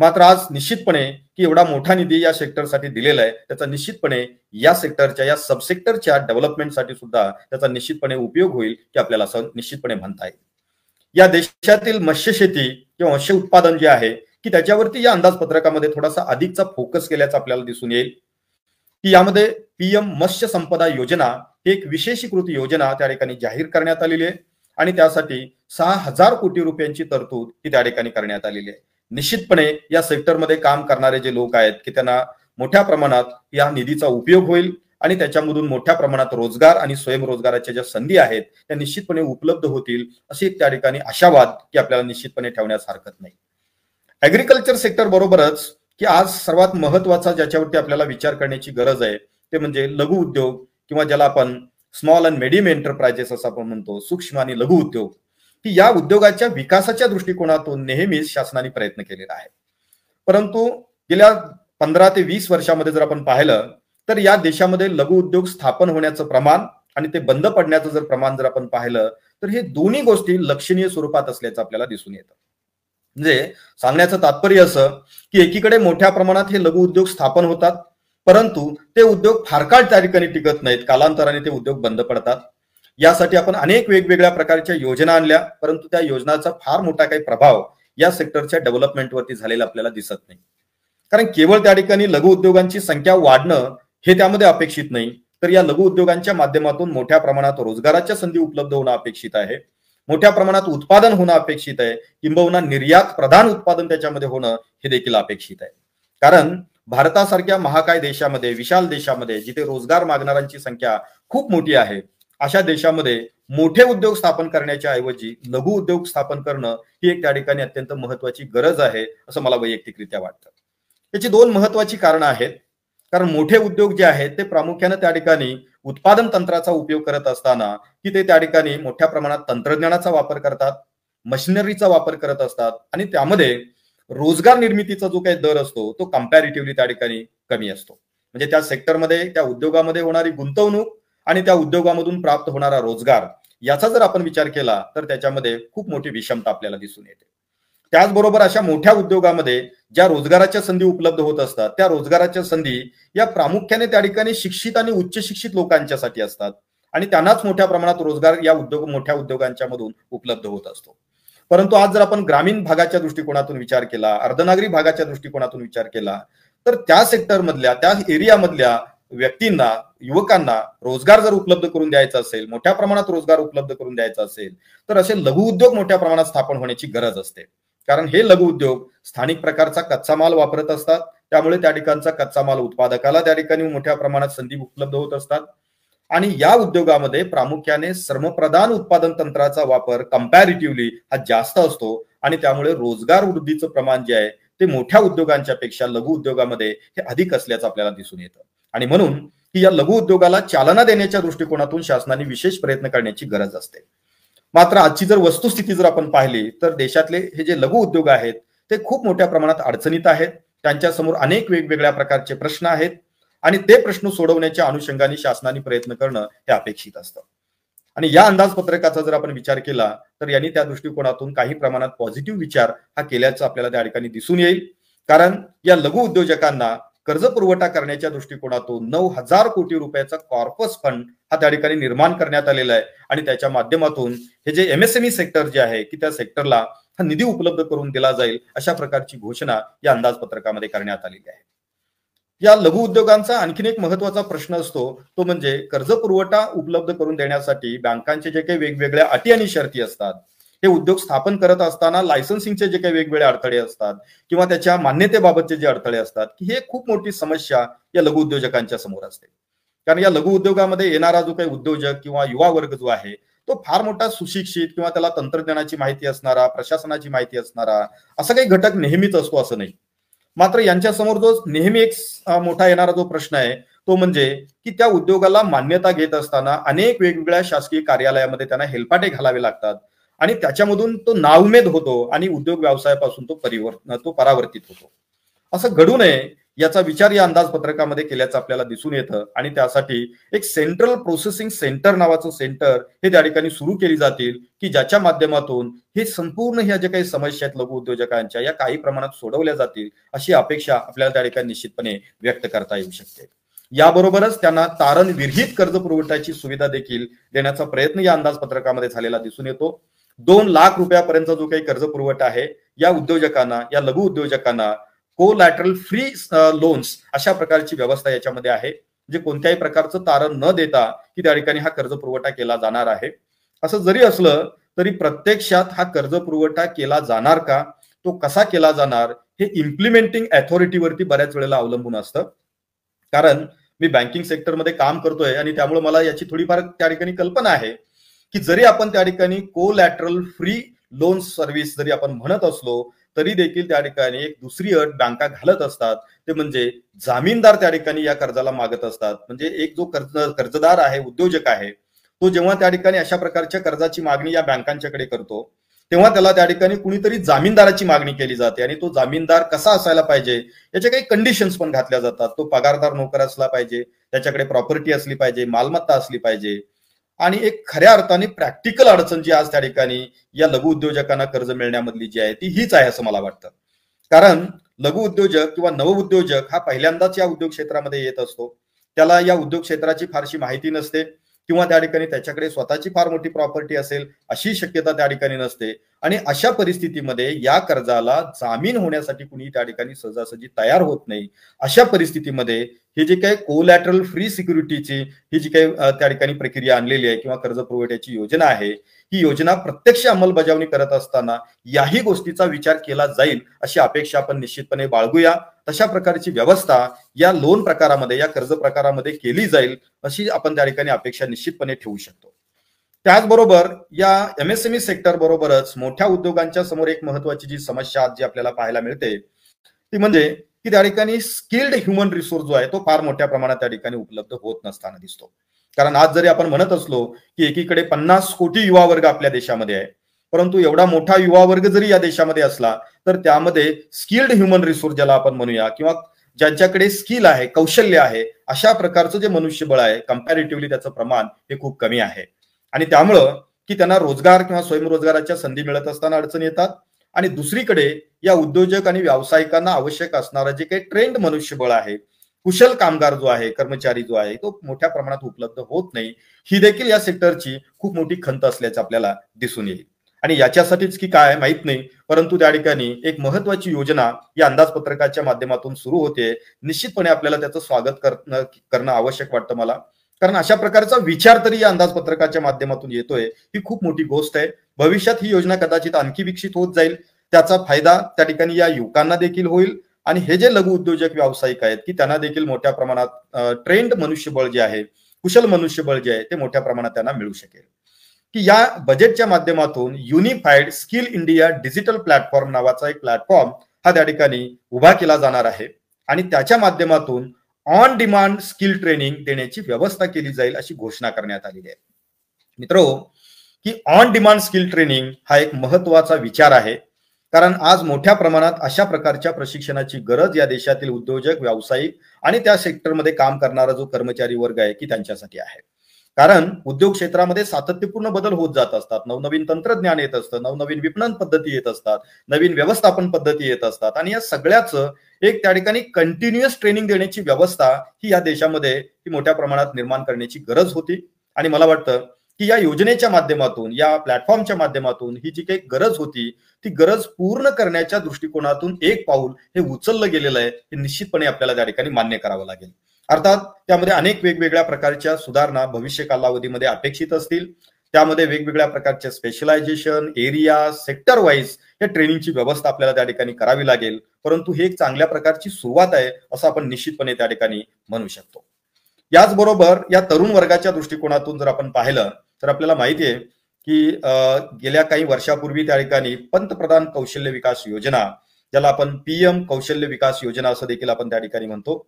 मात्र आज निश्चितपणे की एवढा मोठा निधी या सेक्टरसाठी दिलेला आहे त्याचा निश्चितपणे या सेक्टरच्या या सबसेक्टरच्या डेव्हलपमेंटसाठी सुद्धा त्याचा निश्चितपणे उपयोग होईल की आपल्याला असं निश्चितपणे म्हणता येईल या देशातील मत्स्य शेती किंवा मत्स्य उत्पादन जे आहे की त्याच्यावरती या अंदाजपत्रकामध्ये थोडासा अधिकचा फोकस केल्याचं आपल्याला दिसून येईल की यामध्ये पीएम मत्स्य संपदा योजना ही एक विशेषीकृत योजना त्या ठिकाणी जाहीर करण्यात आलेली आहे आणि त्यासाठी सहा हजार कोटी रुपयांची तरतूद ही त्या ठिकाणी करण्यात आलेली आहे निश्चितपणे या सेक्टरमध्ये काम करणारे जे लोक आहेत की त्यांना मोठ्या प्रमाणात या निधीचा उपयोग होईल आणि त्याच्यामधून मोठ्या प्रमाणात रोजगार आणि स्वयंरोजगाराच्या ज्या संधी आहेत त्या निश्चितपणे उपलब्ध होतील अशी त्या ठिकाणी आशावाद की आपल्याला निश्चितपणे ठेवण्यास हरकत नाही ऍग्रिकल्चर सेक्टर बरोबरच की आज सर्वात महत्वाचा ज्याच्यावरती आपल्याला विचार करण्याची गरज आहे ते म्हणजे लघु उद्योग किंवा ज्याला आपण स्मॉल अँड मेडियम एंटरप्राइजेस असं आपण म्हणतो सूक्ष्म आणि लघु उद्योग की या उद्योगाच्या विकासाच्या दृष्टिकोनातून नेहमीच शासनाने प्रयत्न केलेला आहे परंतु गेल्या पंधरा ते वीस वर्षामध्ये जर आपण पाहिलं तर या देशामध्ये लघु उद्योग स्थापन होण्याचं प्रमाण आणि ते बंद पडण्याचं जर प्रमाण जर आपण पाहिलं तर हे दोन्ही गोष्टी लक्षणीय स्वरूपात असल्याचं आपल्याला दिसून येतं म्हणजे सांगण्याचं तात्पर्य असं की एकीकडे मोठ्या प्रमाणात हे लघु उद्योग स्थापन होतात परंतु ते उद्योग फार काळ त्या ठिकाणी टिकत नाहीत कालांतराने ते उद्योग बंद पडतात यासाठी आपण अनेक वेगवेगळ्या प्रकारच्या योजना आणल्या परंतु त्या योजनाचा फार मोठा काही प्रभाव या सेक्टरच्या डेव्हलपमेंटवरती झालेला आपल्याला दिसत नाही कारण केवळ त्या ठिकाणी लघु उद्योगांची संख्या वाढणं हे त्यामध्ये अपेक्षित नाही तर या लघु उद्योगांच्या माध्यमातून मोठ्या प्रमाणात रोजगाराच्या संधी उपलब्ध होणं अपेक्षित आहे मोठ्या प्रमाणात उत्पादन होणं अपेक्षित आहे किंबहुना निर्यात प्रधान उत्पादन त्याच्यामध्ये होणं हे देखील अपेक्षित आहे कारण भारतासारख्या महाकाय देशामध्ये विशाल देशामध्ये जिथे रोजगार मागणाऱ्यांची संख्या खूप मोठी आहे अशा देशामध्ये मोठे उद्योग स्थापन करण्याच्या ऐवजी लघु उद्योग स्थापन करणं ही एक त्या ठिकाणी अत्यंत महत्वाची गरज आहे असं मला वैयक्तिकरित्या वाटतं याची दोन महत्वाची कारणं आहेत कारण मोठे उद्योग जे आहेत ते प्रामुख्यानं त्या ठिकाणी उत्पादन तंत्राचा उपयोग करत असताना की ते त्या ठिकाणी मोठ्या प्रमाणात तंत्रज्ञानाचा वापर करतात मशिनरीचा वापर करत असतात आणि त्यामध्ये रोजगार निर्मितीचा जो काही दर असतो तो कम्पॅरेटिव्हली त्या ठिकाणी कमी असतो म्हणजे त्या सेक्टरमध्ये त्या उद्योगामध्ये होणारी गुंतवणूक आणि त्या उद्योगामधून प्राप्त होणारा रोजगार याचा जर आपण विचार केला तर त्याच्यामध्ये खूप मोठी विषमता आपल्याला दिसून येते त्याचबरोबर अशा मोठ्या उद्योगामध्ये ज्या रोजगाराच्या संधी उपलब्ध होत असतात त्या रोजगाराच्या संधी या प्रामुख्याने त्या ठिकाणी शिक्षित आणि उच्च शिक्षित लोकांच्यासाठी असतात आणि त्यांनाच मोठ्या प्रमाणात रोजगार या उद्योग मोठ्या उद्योगांच्या मधून उपलब्ध होत असतो परंतु आज जर आपण ग्रामीण भागाच्या दृष्टिकोनातून विचार केला अर्धनागरी भागाच्या दृष्टिकोनातून विचार केला तर त्या सेक्टरमधल्या त्या एरियामधल्या व्यक्तींना युवकांना रोजगार जर उपलब्ध करून द्यायचा असेल मोठ्या प्रमाणात रोजगार उपलब्ध करून द्यायचा असेल तर असे लघु उद्योग मोठ्या प्रमाणात स्थापन होण्याची गरज असते कारण हे लघु उद्योग स्थानिक प्रकारचा कच्चा माल वापरत असतात त्यामुळे त्या ठिकाणचा कच्चा माल उत्पादकाला त्या ठिकाणी मोठ्या प्रमाणात संधी उपलब्ध होत असतात आणि या उद्योगामध्ये प्रामुख्याने श्रमप्रधान उत्पादन तंत्राचा वापर कम्पॅरेटिव्हली हा जास्त असतो आणि त्यामुळे रोजगार वृद्धीचं प्रमाण जे आहे ते मोठ्या उद्योगांच्या पेक्षा लघु उद्योगामध्ये हे अधिक असल्याचं आपल्याला दिसून येतं आणि म्हणून की या लघु उद्योगाला चालना देण्याच्या दृष्टिकोनातून शासनाने विशेष प्रयत्न करण्याची गरज असते मात्र आजची जर वस्तुस्थिती जर आपण पाहिली तर देशातले हे जे लघु उद्योग आहेत ते खूप मोठ्या प्रमाणात अडचणीत आहेत त्यांच्यासमोर अनेक वेगवेगळ्या प्रकारचे प्रश्न आहेत आणि ते प्रश्न सोडवण्याच्या अनुषंगाने शासनाने प्रयत्न करणं हे अपेक्षित असतं आणि या अंदाजपत्रकाचा जर आपण विचार केला तर यांनी त्या दृष्टिकोनातून काही प्रमाणात पॉझिटिव्ह विचार हा केल्याचं आपल्याला त्या ठिकाणी दिसून येईल कारण या लघु उद्योजकांना कर्ज पुरवठा करण्याच्या दृष्टिकोनातून नऊ हजार कोटी रुपयाचा कॉर्पस फंड हा त्या ठिकाणी निर्माण करण्यात आलेला आहे आणि त्याच्या माध्यमातून हे जे एमएसएमई सेक्टर e जे आहे की त्या सेक्टरला हा निधी उपलब्ध करून दिला जाईल अशा प्रकारची घोषणा या अंदाजपत्रकामध्ये करण्यात आलेली आहे या लघु उद्योगांचा आणखीन एक महत्वाचा प्रश्न असतो तो म्हणजे कर्ज पुरवठा उपलब्ध करून देण्यासाठी बँकांचे जे काही वेगवेगळ्या अटी आणि शर्ती असतात हे उद्योग स्थापन करत असताना लायसन्सिंगचे जे काही वेगवेगळे अडथळे असतात किंवा त्याच्या मान्यतेबाबतचे जे अडथळे असतात की हे खूप मोठी समस्या या लघु उद्योजकांच्या समोर असते कारण या लघु उद्योगामध्ये येणारा जो काही उद्योजक किंवा युवा वर्ग जो आहे तो फार मोठा सुशिक्षित किंवा त्याला तंत्रज्ञानाची माहिती असणारा प्रशासनाची माहिती असणारा असा काही घटक नेहमीच असतो असं नाही मात्र यांच्यासमोर जो नेहमी एक मोठा येणारा जो प्रश्न आहे तो म्हणजे की त्या उद्योगाला मान्यता घेत असताना अनेक वेगवेगळ्या शासकीय कार्यालयामध्ये त्यांना हेलपाटे घालावे लागतात आणि त्याच्यामधून तो नावमेद होतो आणि उद्योग व्यवसायापासून तो परिवर्तन तो परावर्तित होतो असं घडू नये याचा विचार या अंदाजपत्रकामध्ये केल्याचं आपल्याला दिसून येतं आणि त्यासाठी एक सेंट्रल प्रोसेसिंग सेंटर नावाचं सेंटर हे त्या ठिकाणी सुरू केली जातील की ज्याच्या माध्यमातून हे संपूर्ण ह्या ज्या काही समस्या आहेत लघु उद्योजकांच्या या काही प्रमाणात सोडवल्या जातील अशी अपेक्षा आपल्याला त्या ठिकाणी निश्चितपणे व्यक्त करता येऊ शकते याबरोबरच त्यांना तारण विरहित कर्ज पुरवठ्याची सुविधा देखील देण्याचा प्रयत्न या अंदाजपत्रकामध्ये झालेला दिसून येतो दोन लाख रुपयापर्यंत जो काही कर्ज पुरवठा आहे या उद्योजकांना या लघु उद्योजकांना को लॅटरल फ्री लोन्स अशा प्रकारची व्यवस्था याच्यामध्ये आहे जे कोणत्याही प्रकारचं तारण न देता की त्या ठिकाणी हा कर्ज पुरवठा केला जाणार आहे असं जरी असलं तरी प्रत्यक्षात हा कर्ज पुरवठा केला जाणार का तो कसा केला जाणार हे इम्प्लिमेंटिंग अथॉरिटीवरती बऱ्याच वेळेला अवलंबून असतं कारण मी बँकिंग सेक्टरमध्ये काम करतोय आणि त्यामुळे मला याची थोडीफार त्या ठिकाणी कल्पना आहे की जरी आपण त्या ठिकाणी कोलॅटरल फ्री लोन सर्व्हिस जरी आपण म्हणत असलो तरी देखील त्या ठिकाणी एक दुसरी अट बँका घालत असतात ते म्हणजे जामीनदार त्या ठिकाणी या कर्जाला मागत असतात म्हणजे एक जो कर्ज कर्जदार आहे उद्योजक आहे तो जेव्हा त्या ठिकाणी अशा प्रकारच्या कर्जाची मागणी या बँकांच्याकडे करतो तेव्हा त्याला त्या ठिकाणी कुणीतरी जामीनदाराची मागणी केली जाते आणि तो जामीनदार कसा असायला पाहिजे याचे काही कंडिशन्स पण घातल्या जातात तो पगारदार नोकर असला पाहिजे त्याच्याकडे प्रॉपर्टी असली पाहिजे मालमत्ता असली पाहिजे आणि एक खऱ्या अर्थाने प्रॅक्टिकल अडचण जी आज त्या ठिकाणी या लघु उद्योजकांना कर्ज मिळण्यामधली जी आहे ती हीच आहे असं मला वाटतं कारण लघु उद्योजक किंवा नवउद्योजक हा पहिल्यांदाच या उद्योग क्षेत्रामध्ये येत असतो त्याला या उद्योग क्षेत्राची फारशी माहिती नसते किंवा त्या ठिकाणी त्याच्याकडे स्वतःची फार मोठी प्रॉपर्टी असेल अशी शक्यता त्या ठिकाणी नसते आणि अशा परिस्थितीमध्ये या कर्जाला जामीन होण्यासाठी कुणी त्या ठिकाणी सहजासहजी तयार होत नाही अशा परिस्थितीमध्ये ही जी काही कोलॅटरल फ्री सिक्युरिटीची ही जी काही त्या ठिकाणी प्रक्रिया आणलेली आहे किंवा कर्ज पुरवठ्याची योजना आहे ही योजना प्रत्यक्ष अंमलबजावणी करत असताना याही गोष्टीचा विचार केला जाईल अशी अपेक्षा आपण निश्चितपणे बाळगूया तशा प्रकारची व्यवस्था या लोन प्रकारामध्ये या कर्ज प्रकारामध्ये केली जाईल अशी आपण त्या ठिकाणी अपेक्षा निश्चितपणे ठेवू शकतो त्याचबरोबर या एम सेक्टर e बरोबरच मोठ्या उद्योगांच्या समोर एक महत्वाची जी समस्या आज जी आपल्याला पाहायला मिळते ती म्हणजे की त्या ठिकाणी स्किल्ड ह्युमन रिसोर्स जो आहे तो फार मोठ्या प्रमाणात त्या ठिकाणी उपलब्ध होत नसताना दिसतो कारण आज जरी आपण म्हणत असलो की एकीकडे पन्नास कोटी युवा वर्ग आपल्या देशामध्ये आहे परंतु एवढा मोठा युवा वर्ग जरी या देशामध्ये असला तर त्यामध्ये स्किल्ड ह्युमन रिसोर्स ज्याला आपण म्हणूया किंवा ज्यांच्याकडे स्किल आहे कौशल्य आहे अशा प्रकारचं जे मनुष्यबळ आहे कम्पॅरेटिव्हली त्याचं प्रमाण हे खूप कमी आहे आणि त्यामुळं की त्यांना रोजगार किंवा स्वयंरोजगाराच्या संधी मिळत असताना अडचणी येतात आणि दुसरीकडे या उद्योजक आणि व्यावसायिकांना आवश्यक असणारं जे काही ट्रेंड मनुष्यबळ आहे कुशल कामगार जो आहे कर्मचारी जो आहे तो मोठ्या प्रमाणात उपलब्ध होत नाही ही देखील या सेक्टरची खूप मोठी खंत असल्याचं आपल्याला दिसून येईल आणि याच्यासाठीच की काय माहित नाही परंतु त्या ठिकाणी एक महत्वाची योजना या अंदाजपत्रकाच्या माध्यमातून सुरू होते निश्चितपणे आपल्याला त्याचं स्वागत करणं आवश्यक वाटतं मला कारण अशा प्रकारचा विचार तरी या अंदाजपत्रकाच्या माध्यमातून येतोय ही खूप मोठी गोष्ट आहे भविष्यात ही योजना कदाचित आणखी विकसित होत जाईल त्याचा फायदा त्या ठिकाणी या युवकांना देखील होईल आणि हे जे लघु उद्योजक व्यावसायिक आहेत की त्यांना देखील मोठ्या प्रमाणात ट्रेंड मनुष्यबळ जे आहे कुशल मनुष्यबळ जे आहे ते मोठ्या प्रमाणात त्यांना मिळू शकेल की या बजेटच्या माध्यमातून unified skill India digital platform नावाचा एक प्लॅटफॉर्म हा त्या ठिकाणी उभा केला जाणार आहे आणि त्याच्या माध्यमातून ऑन डिमांड स्किल ट्रेनिंग देण्याची व्यवस्था केली जाईल अशी घोषणा करण्यात आलेली आहे मित्रो की ऑन डिमांड स्किल ट्रेनिंग हा एक महत्वाचा विचार आहे कारण आज मोठ्या प्रमाणात अशा प्रकारच्या प्रशिक्षणाची गरज या देशातील उद्योजक व्यावसायिक आणि त्या सेक्टरमध्ये काम करणारा जो कर्मचारी वर्ग आहे की त्यांच्यासाठी आहे कारण उद्योग क्षेत्रामध्ये सातत्यपूर्ण बदल होत जात असतात नवनवीन तंत्रज्ञान येत असतं नवनवीन विपणन पद्धती येत असतात नवीन व्यवस्थापन पद्धती येत असतात आणि या सगळ्याचं एक त्या ठिकाणी कंटिन्युअस ट्रेनिंग देण्याची व्यवस्था ही या देशामध्ये ही मोठ्या प्रमाणात निर्माण करण्याची गरज होती आणि मला वाटतं की या योजनेच्या माध्यमातून या प्लॅटफॉर्मच्या माध्यमातून ही जी काही गरज होती ती गरज पूर्ण करण्याच्या दृष्टिकोनातून एक पाऊल हे उचललं गेलेलं आहे हे निश्चितपणे आपल्याला त्या ठिकाणी मान्य करावं लागेल अर्थात त्यामध्ये अनेक वेगवेगळ्या प्रकारच्या सुधारणा भविष्य कालावधीमध्ये अपेक्षित असतील त्यामध्ये वेगवेगळ्या प्रकारचे स्पेशलायझेशन एरिया सेक्टर वाईज या ट्रेनिंगची व्यवस्था आपल्याला त्या ठिकाणी करावी लागेल परंतु हे एक चांगल्या प्रकारची सुरुवात आहे असं आपण निश्चितपणे त्या ठिकाणी म्हणू शकतो याचबरोबर या तरुण वर्गाच्या दृष्टिकोनातून जर आपण पाहिलं तर आपल्याला माहिती आहे की गेल्या काही वर्षापूर्वी त्या ठिकाणी पंतप्रधान कौशल्य विकास योजना ज्याला आपण पीएम कौशल्य विकास योजना असं देखील आपण त्या ठिकाणी म्हणतो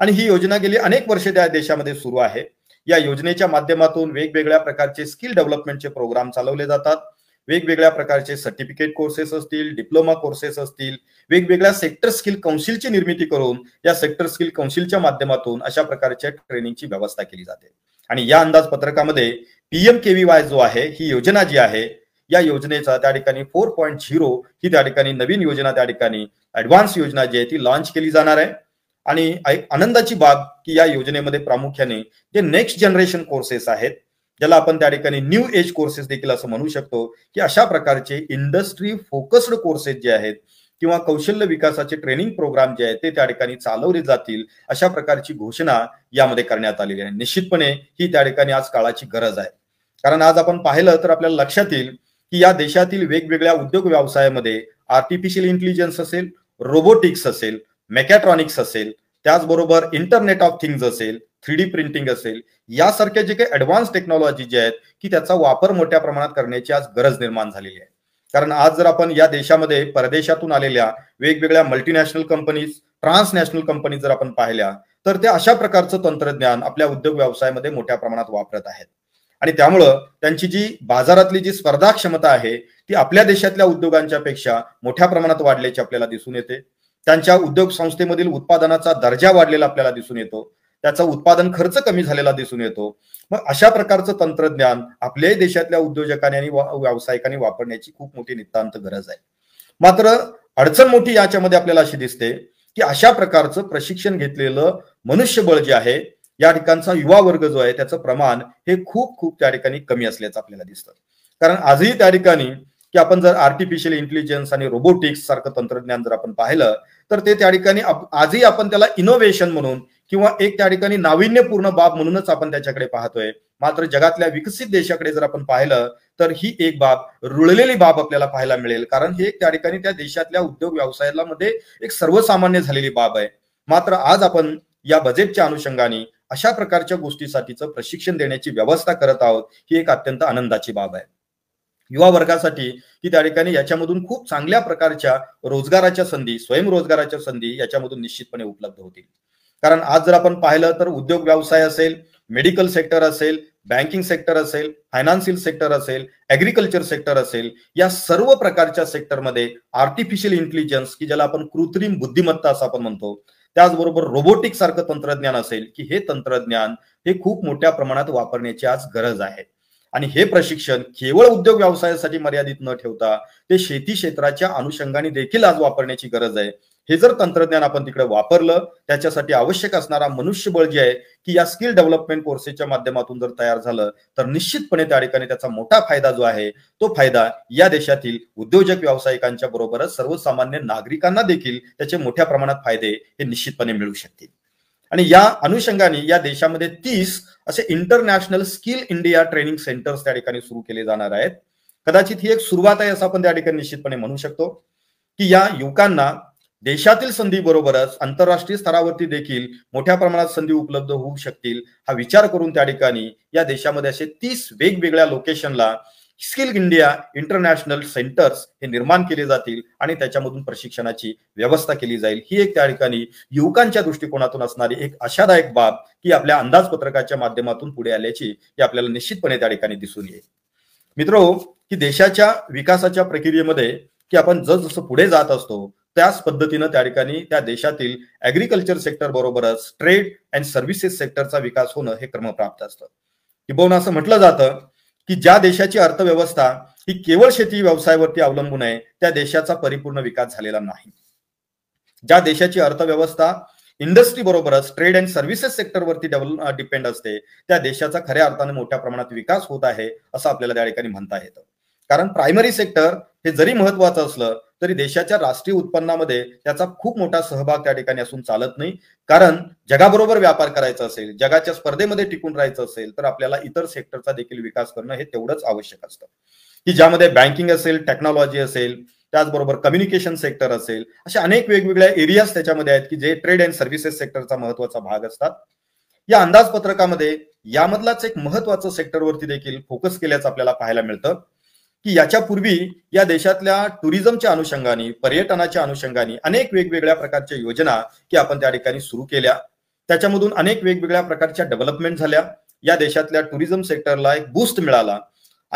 आणि ही योजना गेली अनेक वर्षे त्या देशामध्ये सुरू आहे या योजनेच्या माध्यमातून वेगवेगळ्या प्रकारचे स्किल डेव्हलपमेंटचे प्रोग्राम चालवले जातात वेगवेगळ्या प्रकारचे सर्टिफिकेट कोर्सेस असतील डिप्लोमा कोर्सेस असतील वेगवेगळ्या सेक्टर स्किल कौन्सिलची निर्मिती करून या सेक्टर स्किल कौन्सिलच्या माध्यमातून अशा प्रकारच्या ट्रेनिंगची व्यवस्था केली जाते आणि या अंदाजपत्रकामध्ये पीएम व्ही वाय जो आहे ही योजना जी आहे या योजनेचा त्या ठिकाणी फोर पॉईंट झिरो ही त्या ठिकाणी नवीन योजना त्या ठिकाणी ऍडव्हान्स योजना जी आहे ती लॉन्च केली जाणार आहे आणि आनंदाची बाब की या योजनेमध्ये प्रामुख्याने जे नेक्स्ट जनरेशन कोर्सेस आहेत ज्याला आपण त्या ठिकाणी न्यू एज कोर्सेस देखील असं म्हणू शकतो की अशा प्रकारचे इंडस्ट्री फोकस्ड कोर्सेस जे आहेत किंवा कौशल्य विकासाचे ट्रेनिंग प्रोग्राम जे आहेत ते त्या ठिकाणी चालवले जातील अशा प्रकारची घोषणा यामध्ये करण्यात आलेली आहे निश्चितपणे ही त्या ठिकाणी आज काळाची गरज आहे कारण आज आपण पाहिलं तर आपल्याला लक्षात येईल की या देशातील वेगवेगळ्या उद्योग व्यवसायामध्ये आर्टिफिशियल इंटेलिजन्स असेल रोबोटिक्स असेल मेकॅट्रॉनिक्स असेल त्याचबरोबर इंटरनेट ऑफ थिंग्ज असेल थ्री डी प्रिंटिंग असेल यासारख्या जे काही ऍडव्हान्स टेक्नॉलॉजी जे आहेत की त्याचा वापर मोठ्या प्रमाणात करण्याची आज गरज निर्माण झालेली आहे कारण आज जर आपण या देशामध्ये परदेशातून आलेल्या वेगवेगळ्या मल्टीनॅशनल कंपनीज ट्रान्सनॅशनल कंपनीज जर आपण पाहिल्या तर त्या अशा प्रकारचं तंत्रज्ञान आपल्या उद्योग व्यवसायामध्ये मोठ्या प्रमाणात वापरत आहेत आणि त्यामुळं त्यांची जी बाजारातली जी स्पर्धा क्षमता आहे ती आपल्या देशातल्या उद्योगांच्या पेक्षा मोठ्या प्रमाणात वाढल्याची आपल्याला दिसून येते त्यांच्या उद्योग संस्थेमधील उत्पादनाचा दर्जा वाढलेला आपल्याला दिसून येतो त्याचा उत्पादन खर्च कमी झालेला दिसून येतो मग अशा प्रकारचं तंत्रज्ञान आपल्याही देशातल्या उद्योजकांनी आणि व्यावसायिकांनी वापरण्याची खूप मोठी नितांत गरज आहे मात्र अडचण मोठी याच्यामध्ये आपल्याला अशी दिसते की अशा प्रकारचं प्रशिक्षण घेतलेलं मनुष्यबळ जे आहे या ठिकाणचा युवा वर्ग जो आहे त्याचं प्रमाण हे खूप खूप त्या ठिकाणी कमी असल्याचं आपल्याला दिसतं कारण आजही त्या ठिकाणी की आपण जर आर्टिफिशियल इंटेलिजन्स आणि रोबोटिक्स सारखं तंत्रज्ञान जर आपण पाहिलं तर ते त्या ठिकाणी आजही आपण त्याला इनोव्हेशन म्हणून किंवा एक त्या ठिकाणी नाविन्यपूर्ण बाब म्हणूनच आपण त्याच्याकडे पाहतोय मात्र जगातल्या विकसित देशाकडे जर आपण पाहिलं तर ही एक बाब रुळलेली बाब आपल्याला पाहायला मिळेल कारण हे त्या ठिकाणी त्या देशातल्या उद्योग व्यवसायाला मध्ये एक सर्वसामान्य झालेली बाब आहे मात्र आज आपण या बजेटच्या अनुषंगाने अशा प्रकारच्या गोष्टीसाठीचं प्रशिक्षण देण्याची व्यवस्था करत आहोत ही एक अत्यंत आनंदाची बाब आहे युवा वर्गासाठी की त्या ठिकाणी याच्यामधून खूप चांगल्या प्रकारच्या रोजगाराच्या संधी स्वयंरोजगाराच्या संधी याच्यामधून निश्चितपणे उपलब्ध होतील कारण आज जर आपण पाहिलं तर उद्योग व्यवसाय असेल मेडिकल सेक्टर असेल बँकिंग सेक्टर असेल फायनान्शियल सेक्टर असेल ऍग्रिकल्चर सेक्टर असेल या सर्व प्रकारच्या सेक्टरमध्ये आर्टिफिशियल इंटेलिजन्स की ज्याला आपण कृत्रिम बुद्धिमत्ता असं आपण म्हणतो त्याचबरोबर रोबोटिक सारखं तंत्रज्ञान असेल की हे तंत्रज्ञान हे खूप मोठ्या प्रमाणात वापरण्याची आज गरज आहे आणि हे प्रशिक्षण केवळ उद्योग व्यवसायासाठी मर्यादित न ठेवता ते शेती क्षेत्राच्या अनुषंगाने देखील आज वापरण्याची गरज आहे हे जर तंत्रज्ञान आपण तिकडे वापरलं त्याच्यासाठी आवश्यक असणारा मनुष्यबळ जे आहे की या स्किल डेव्हलपमेंट कोर्सेसच्या माध्यमातून जर तयार झालं तर निश्चितपणे त्या ठिकाणी त्याचा मोठा फायदा जो आहे तो फायदा या देशातील उद्योजक व्यावसायिकांच्या बरोबरच सर्वसामान्य नागरिकांना देखील त्याचे मोठ्या प्रमाणात फायदे हे निश्चितपणे मिळू शकतील आणि या अनुषंगाने या देशामध्ये तीस असे international skill India training centres त्या ठिकाणी सुरू केले जाणार आहेत कदाचित ही एक सुरुवात आहे असं आपण त्या ठिकाणी निश्चितपणे म्हणू शकतो की या युवकांना देशातील संधी बरोबरच आंतरराष्ट्रीय स्तरावरती देखील मोठ्या प्रमाणात संधी उपलब्ध होऊ शकतील हा विचार करून त्या ठिकाणी या देशामध्ये असे तीस वेगवेगळ्या लोकेशनला स्किल इंडिया इंटरनॅशनल सेंटर्स हे निर्माण केले जातील आणि त्याच्यामधून प्रशिक्षणाची व्यवस्था केली जाईल ही एक त्या ठिकाणी युवकांच्या दृष्टिकोनातून असणारी एक आशादायक बाब ही आपल्या अंदाजपत्रकाच्या माध्यमातून पुढे आल्याची ही आपल्याला निश्चितपणे त्या ठिकाणी दिसून येईल मित्रो की देशाच्या विकासाच्या प्रक्रियेमध्ये की आपण जसजसं पुढे जात असतो त्याच पद्धतीनं त्या ठिकाणी त्या देशातील ऍग्रिकल्चर सेक्टर बरोबरच ट्रेड अँड सर्व्हिसेस सेक्टरचा विकास होणं हे क्रमप्राप्त असतं किंबहुना असं म्हटलं जातं की ज्या देशाची अर्थव्यवस्था ही केवळ शेती व्यवसायावरती अवलंबून आहे त्या देशाचा परिपूर्ण विकास झालेला नाही ज्या देशाची अर्थव्यवस्था इंडस्ट्री बरोबरच ट्रेड अँड सर्व्हिसेस सेक्टरवरती डेव्हलप डिपेंड असते त्या देशाचा खऱ्या अर्थाने मोठ्या प्रमाणात विकास होत आहे असं आपल्याला त्या ठिकाणी म्हणता येतं कारण प्रायमरी सेक्टर हे जरी महत्वाचं असलं तरी देशाच्या राष्ट्रीय उत्पन्नामध्ये त्याचा खूप मोठा सहभाग त्या ठिकाणी असून चालत नाही कारण जगाबरोबर व्यापार करायचा असेल जगाच्या स्पर्धेमध्ये टिकून राहायचं असेल तर आपल्याला इतर सेक्टरचा देखील विकास करणं हे तेवढंच आवश्यक असतं की ज्यामध्ये बँकिंग असेल टेक्नॉलॉजी असेल त्याचबरोबर कम्युनिकेशन सेक्टर असेल अशा अनेक वेगवेगळ्या एरियाज त्याच्यामध्ये आहेत की जे ट्रेड अँड सर्व्हिसेस सेक्टरचा महत्वाचा भाग असतात या अंदाजपत्रकामध्ये यामधलाच एक महत्वाचं सेक्टरवरती देखील फोकस केल्याचं आपल्याला पाहायला मिळतं की याच्यापूर्वी या देशातल्या टुरिझमच्या अनुषंगाने पर्यटनाच्या अनुषंगाने अनेक वेगवेगळ्या प्रकारच्या योजना की आपण त्या ठिकाणी सुरू केल्या त्याच्यामधून अनेक वेगवेगळ्या प्रकारच्या डेव्हलपमेंट झाल्या या देशातल्या टुरिझम सेक्टरला एक बूस्ट मिळाला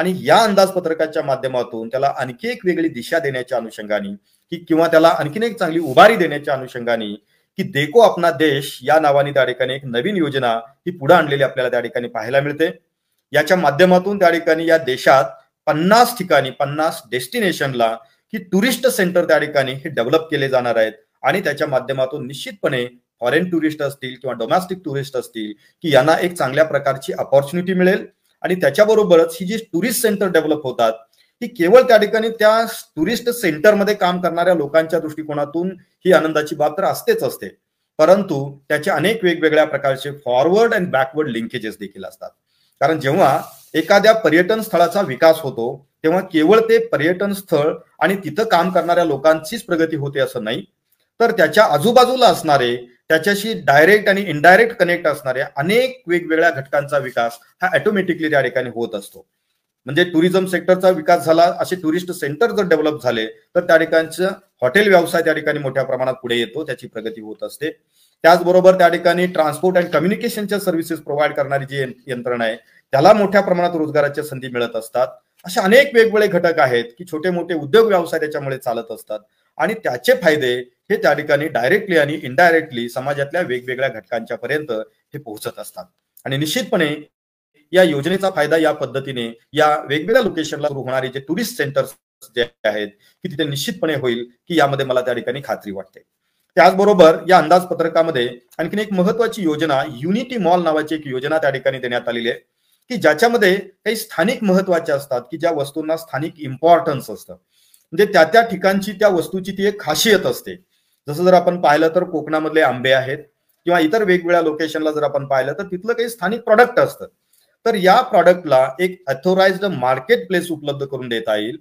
आणि या अंदाजपत्रकाच्या माध्यमातून त्याला आणखी एक वेगळी दिशा देण्याच्या अनुषंगाने की किंवा त्याला आणखीन एक चांगली उभारी देण्याच्या अनुषंगाने की देखो आपला देश या नावाने त्या ठिकाणी एक नवीन योजना ही पुढे आणलेली आपल्याला त्या ठिकाणी पाहायला मिळते याच्या माध्यमातून त्या ठिकाणी या देशात पन्नास ठिकाणी पन्नास डेस्टिनेशनला की टुरिस्ट सेंटर त्या ठिकाणी हे डेव्हलप केले जाणार आहेत आणि त्याच्या माध्यमातून निश्चितपणे फॉरेन टुरिस्ट असतील किंवा डोमेस्टिक टुरिस्ट असतील की यांना एक चांगल्या प्रकारची अपॉर्च्युनिटी मिळेल आणि त्याच्याबरोबरच ही जी टुरिस्ट सेंटर डेव्हलप होतात ती केवळ त्या ठिकाणी त्या टुरिस्ट सेंटरमध्ये काम करणाऱ्या लोकांच्या दृष्टिकोनातून ही आनंदाची बाब तर असतेच असते परंतु त्याचे अनेक वेगवेगळ्या प्रकारचे फॉरवर्ड अँड बॅकवर्ड लिंकेजेस देखील असतात कारण जेव्हा एखाद्या पर्यटन स्थळाचा विकास होतो तेव्हा केवळ ते पर्यटन स्थळ आणि तिथं काम करणाऱ्या लोकांचीच प्रगती होते असं नाही तर त्याच्या आजूबाजूला असणारे त्याच्याशी डायरेक्ट आणि इनडायरेक्ट कनेक्ट असणाऱ्या अनेक वेगवेगळ्या घटकांचा विकास हा ऑटोमॅटिकली त्या ठिकाणी होत असतो म्हणजे टुरिझम सेक्टरचा विकास झाला असे टुरिस्ट सेंटर जर डेव्हलप झाले तर त्या ठिकाणचं हॉटेल व्यवसाय त्या ठिकाणी मोठ्या प्रमाणात पुढे येतो त्याची प्रगती होत असते त्याचबरोबर त्या ठिकाणी ट्रान्सपोर्ट अँड कम्युनिकेशनच्या सर्व्हिसेस प्रोव्हाइड करणारी जी यंत्रणा आहे त्याला मोठ्या प्रमाणात रोजगाराच्या संधी मिळत असतात अशा अनेक वेगवेगळे घटक आहेत की छोटे मोठे उद्योग व्यवसाय त्याच्यामुळे चालत असतात आणि त्याचे फायदे हे त्या ठिकाणी डायरेक्टली आणि इनडायरेक्टली समाजातल्या वेगवेगळ्या घटकांच्या पर्यंत हे पोहोचत असतात आणि निश्चितपणे या योजनेचा फायदा या पद्धतीने या वेगवेगळ्या लोकेशनला सुरू होणारे जे टुरिस्ट सेंटर्स जे आहेत की तिथे निश्चितपणे होईल की यामध्ये मला त्या ठिकाणी खात्री वाटते त्याचबरोबर या अंदाजपत्रकामध्ये आणखीन एक महत्वाची योजना युनिटी मॉल नावाची एक योजना त्या ठिकाणी देण्यात आलेली आहे की ज्याच्यामध्ये काही स्थानिक महत्वाच्या असतात की ज्या वस्तूंना स्थानिक इम्पॉर्टन्स असतं म्हणजे त्या त्या ठिकाणची त्या वस्तूची ती एक खासियत असते जसं जर आपण पाहिलं तर कोकणामधले आंबे आहेत किंवा इतर वेगवेगळ्या लोकेशनला जर आपण पाहिलं तर तिथलं काही स्थानिक प्रॉडक्ट असतं तर या प्रॉडक्टला एक अथोराइज मार्केट प्लेस उपलब्ध करून देता येईल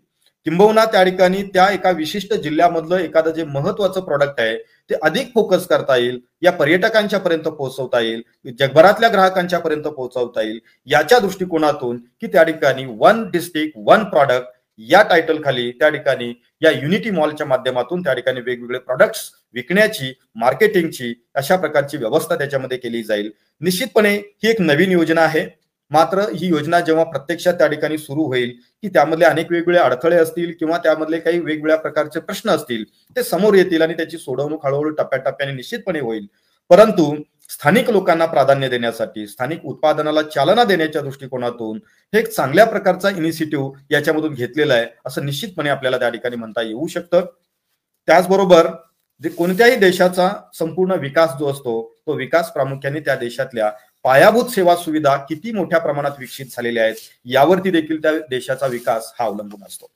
किंबहुना त्या ठिकाणी त्या एका विशिष्ट जिल्ह्यामधलं एखादं जे महत्वाचं प्रॉडक्ट आहे ते अधिक फोकस करता येईल या पर्यटकांच्या पर्यंत पोहोचवता येईल जगभरातल्या ग्राहकांच्या पर्यंत पोहोचवता येईल याच्या दृष्टिकोनातून की त्या ठिकाणी वन डिस्ट्रिक्ट वन प्रॉडक्ट या टायटल खाली त्या ठिकाणी या युनिटी मॉलच्या माध्यमातून त्या ठिकाणी वेगवेगळे प्रॉडक्ट्स विकण्याची मार्केटिंगची अशा प्रकारची व्यवस्था त्याच्यामध्ये केली जाईल निश्चितपणे ही एक नवीन योजना आहे मात्र ही योजना जेव्हा प्रत्यक्षात त्या ठिकाणी सुरू होईल की त्यामधले अनेक वेगवेगळे अडथळे असतील किंवा त्यामधले काही वेगवेगळ्या प्रकारचे प्रश्न असतील ते समोर येतील आणि त्याची सोडवणूक हळूहळू टप्प्याटप्प्याने निश्चितपणे होईल परंतु स्थानिक लोकांना प्राधान्य देण्यासाठी स्थानिक उत्पादनाला चालना देण्याच्या दृष्टिकोनातून हे एक चांगल्या प्रकारचा इनिशिएटिव्ह याच्यामधून घेतलेला आहे असं निश्चितपणे आपल्याला त्या ठिकाणी म्हणता येऊ शकतं त्याचबरोबर जे कोणत्याही देशाचा संपूर्ण विकास जो असतो तो विकास प्रामुख्याने त्या देशातल्या पायाभूत सेवा सुविधा किती मोठ्या प्रमाणात विकसित झालेल्या आहेत यावरती देखील त्या देशाचा विकास हा अवलंबून असतो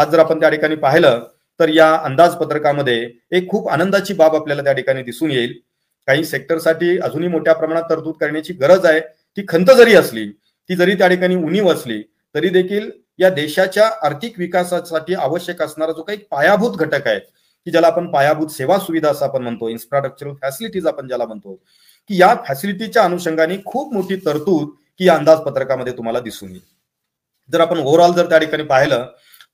आज जर आपण त्या ठिकाणी पाहिलं तर या अंदाजपत्रकामध्ये एक खूप आनंदाची बाब आपल्याला त्या ठिकाणी दिसून येईल काही सेक्टरसाठी अजूनही मोठ्या प्रमाणात तरतूद करण्याची गरज आहे ती खंत जरी असली ती जरी त्या ठिकाणी उणीव असली तरी देखील या देशाच्या आर्थिक विकासासाठी आवश्यक असणारा जो काही पायाभूत घटक आहे की ज्याला आपण पायाभूत सेवा सुविधा असं आपण म्हणतो इन्फ्रास्ट्रक्चरल फॅसिलिटीज आपण ज्याला म्हणतो की या फॅसिलिटीच्या अनुषंगाने खूप मोठी तरतूद की या अंदाजपत्रकामध्ये तुम्हाला दिसून येईल जर आपण ओव्हरऑल जर त्या ठिकाणी पाहिलं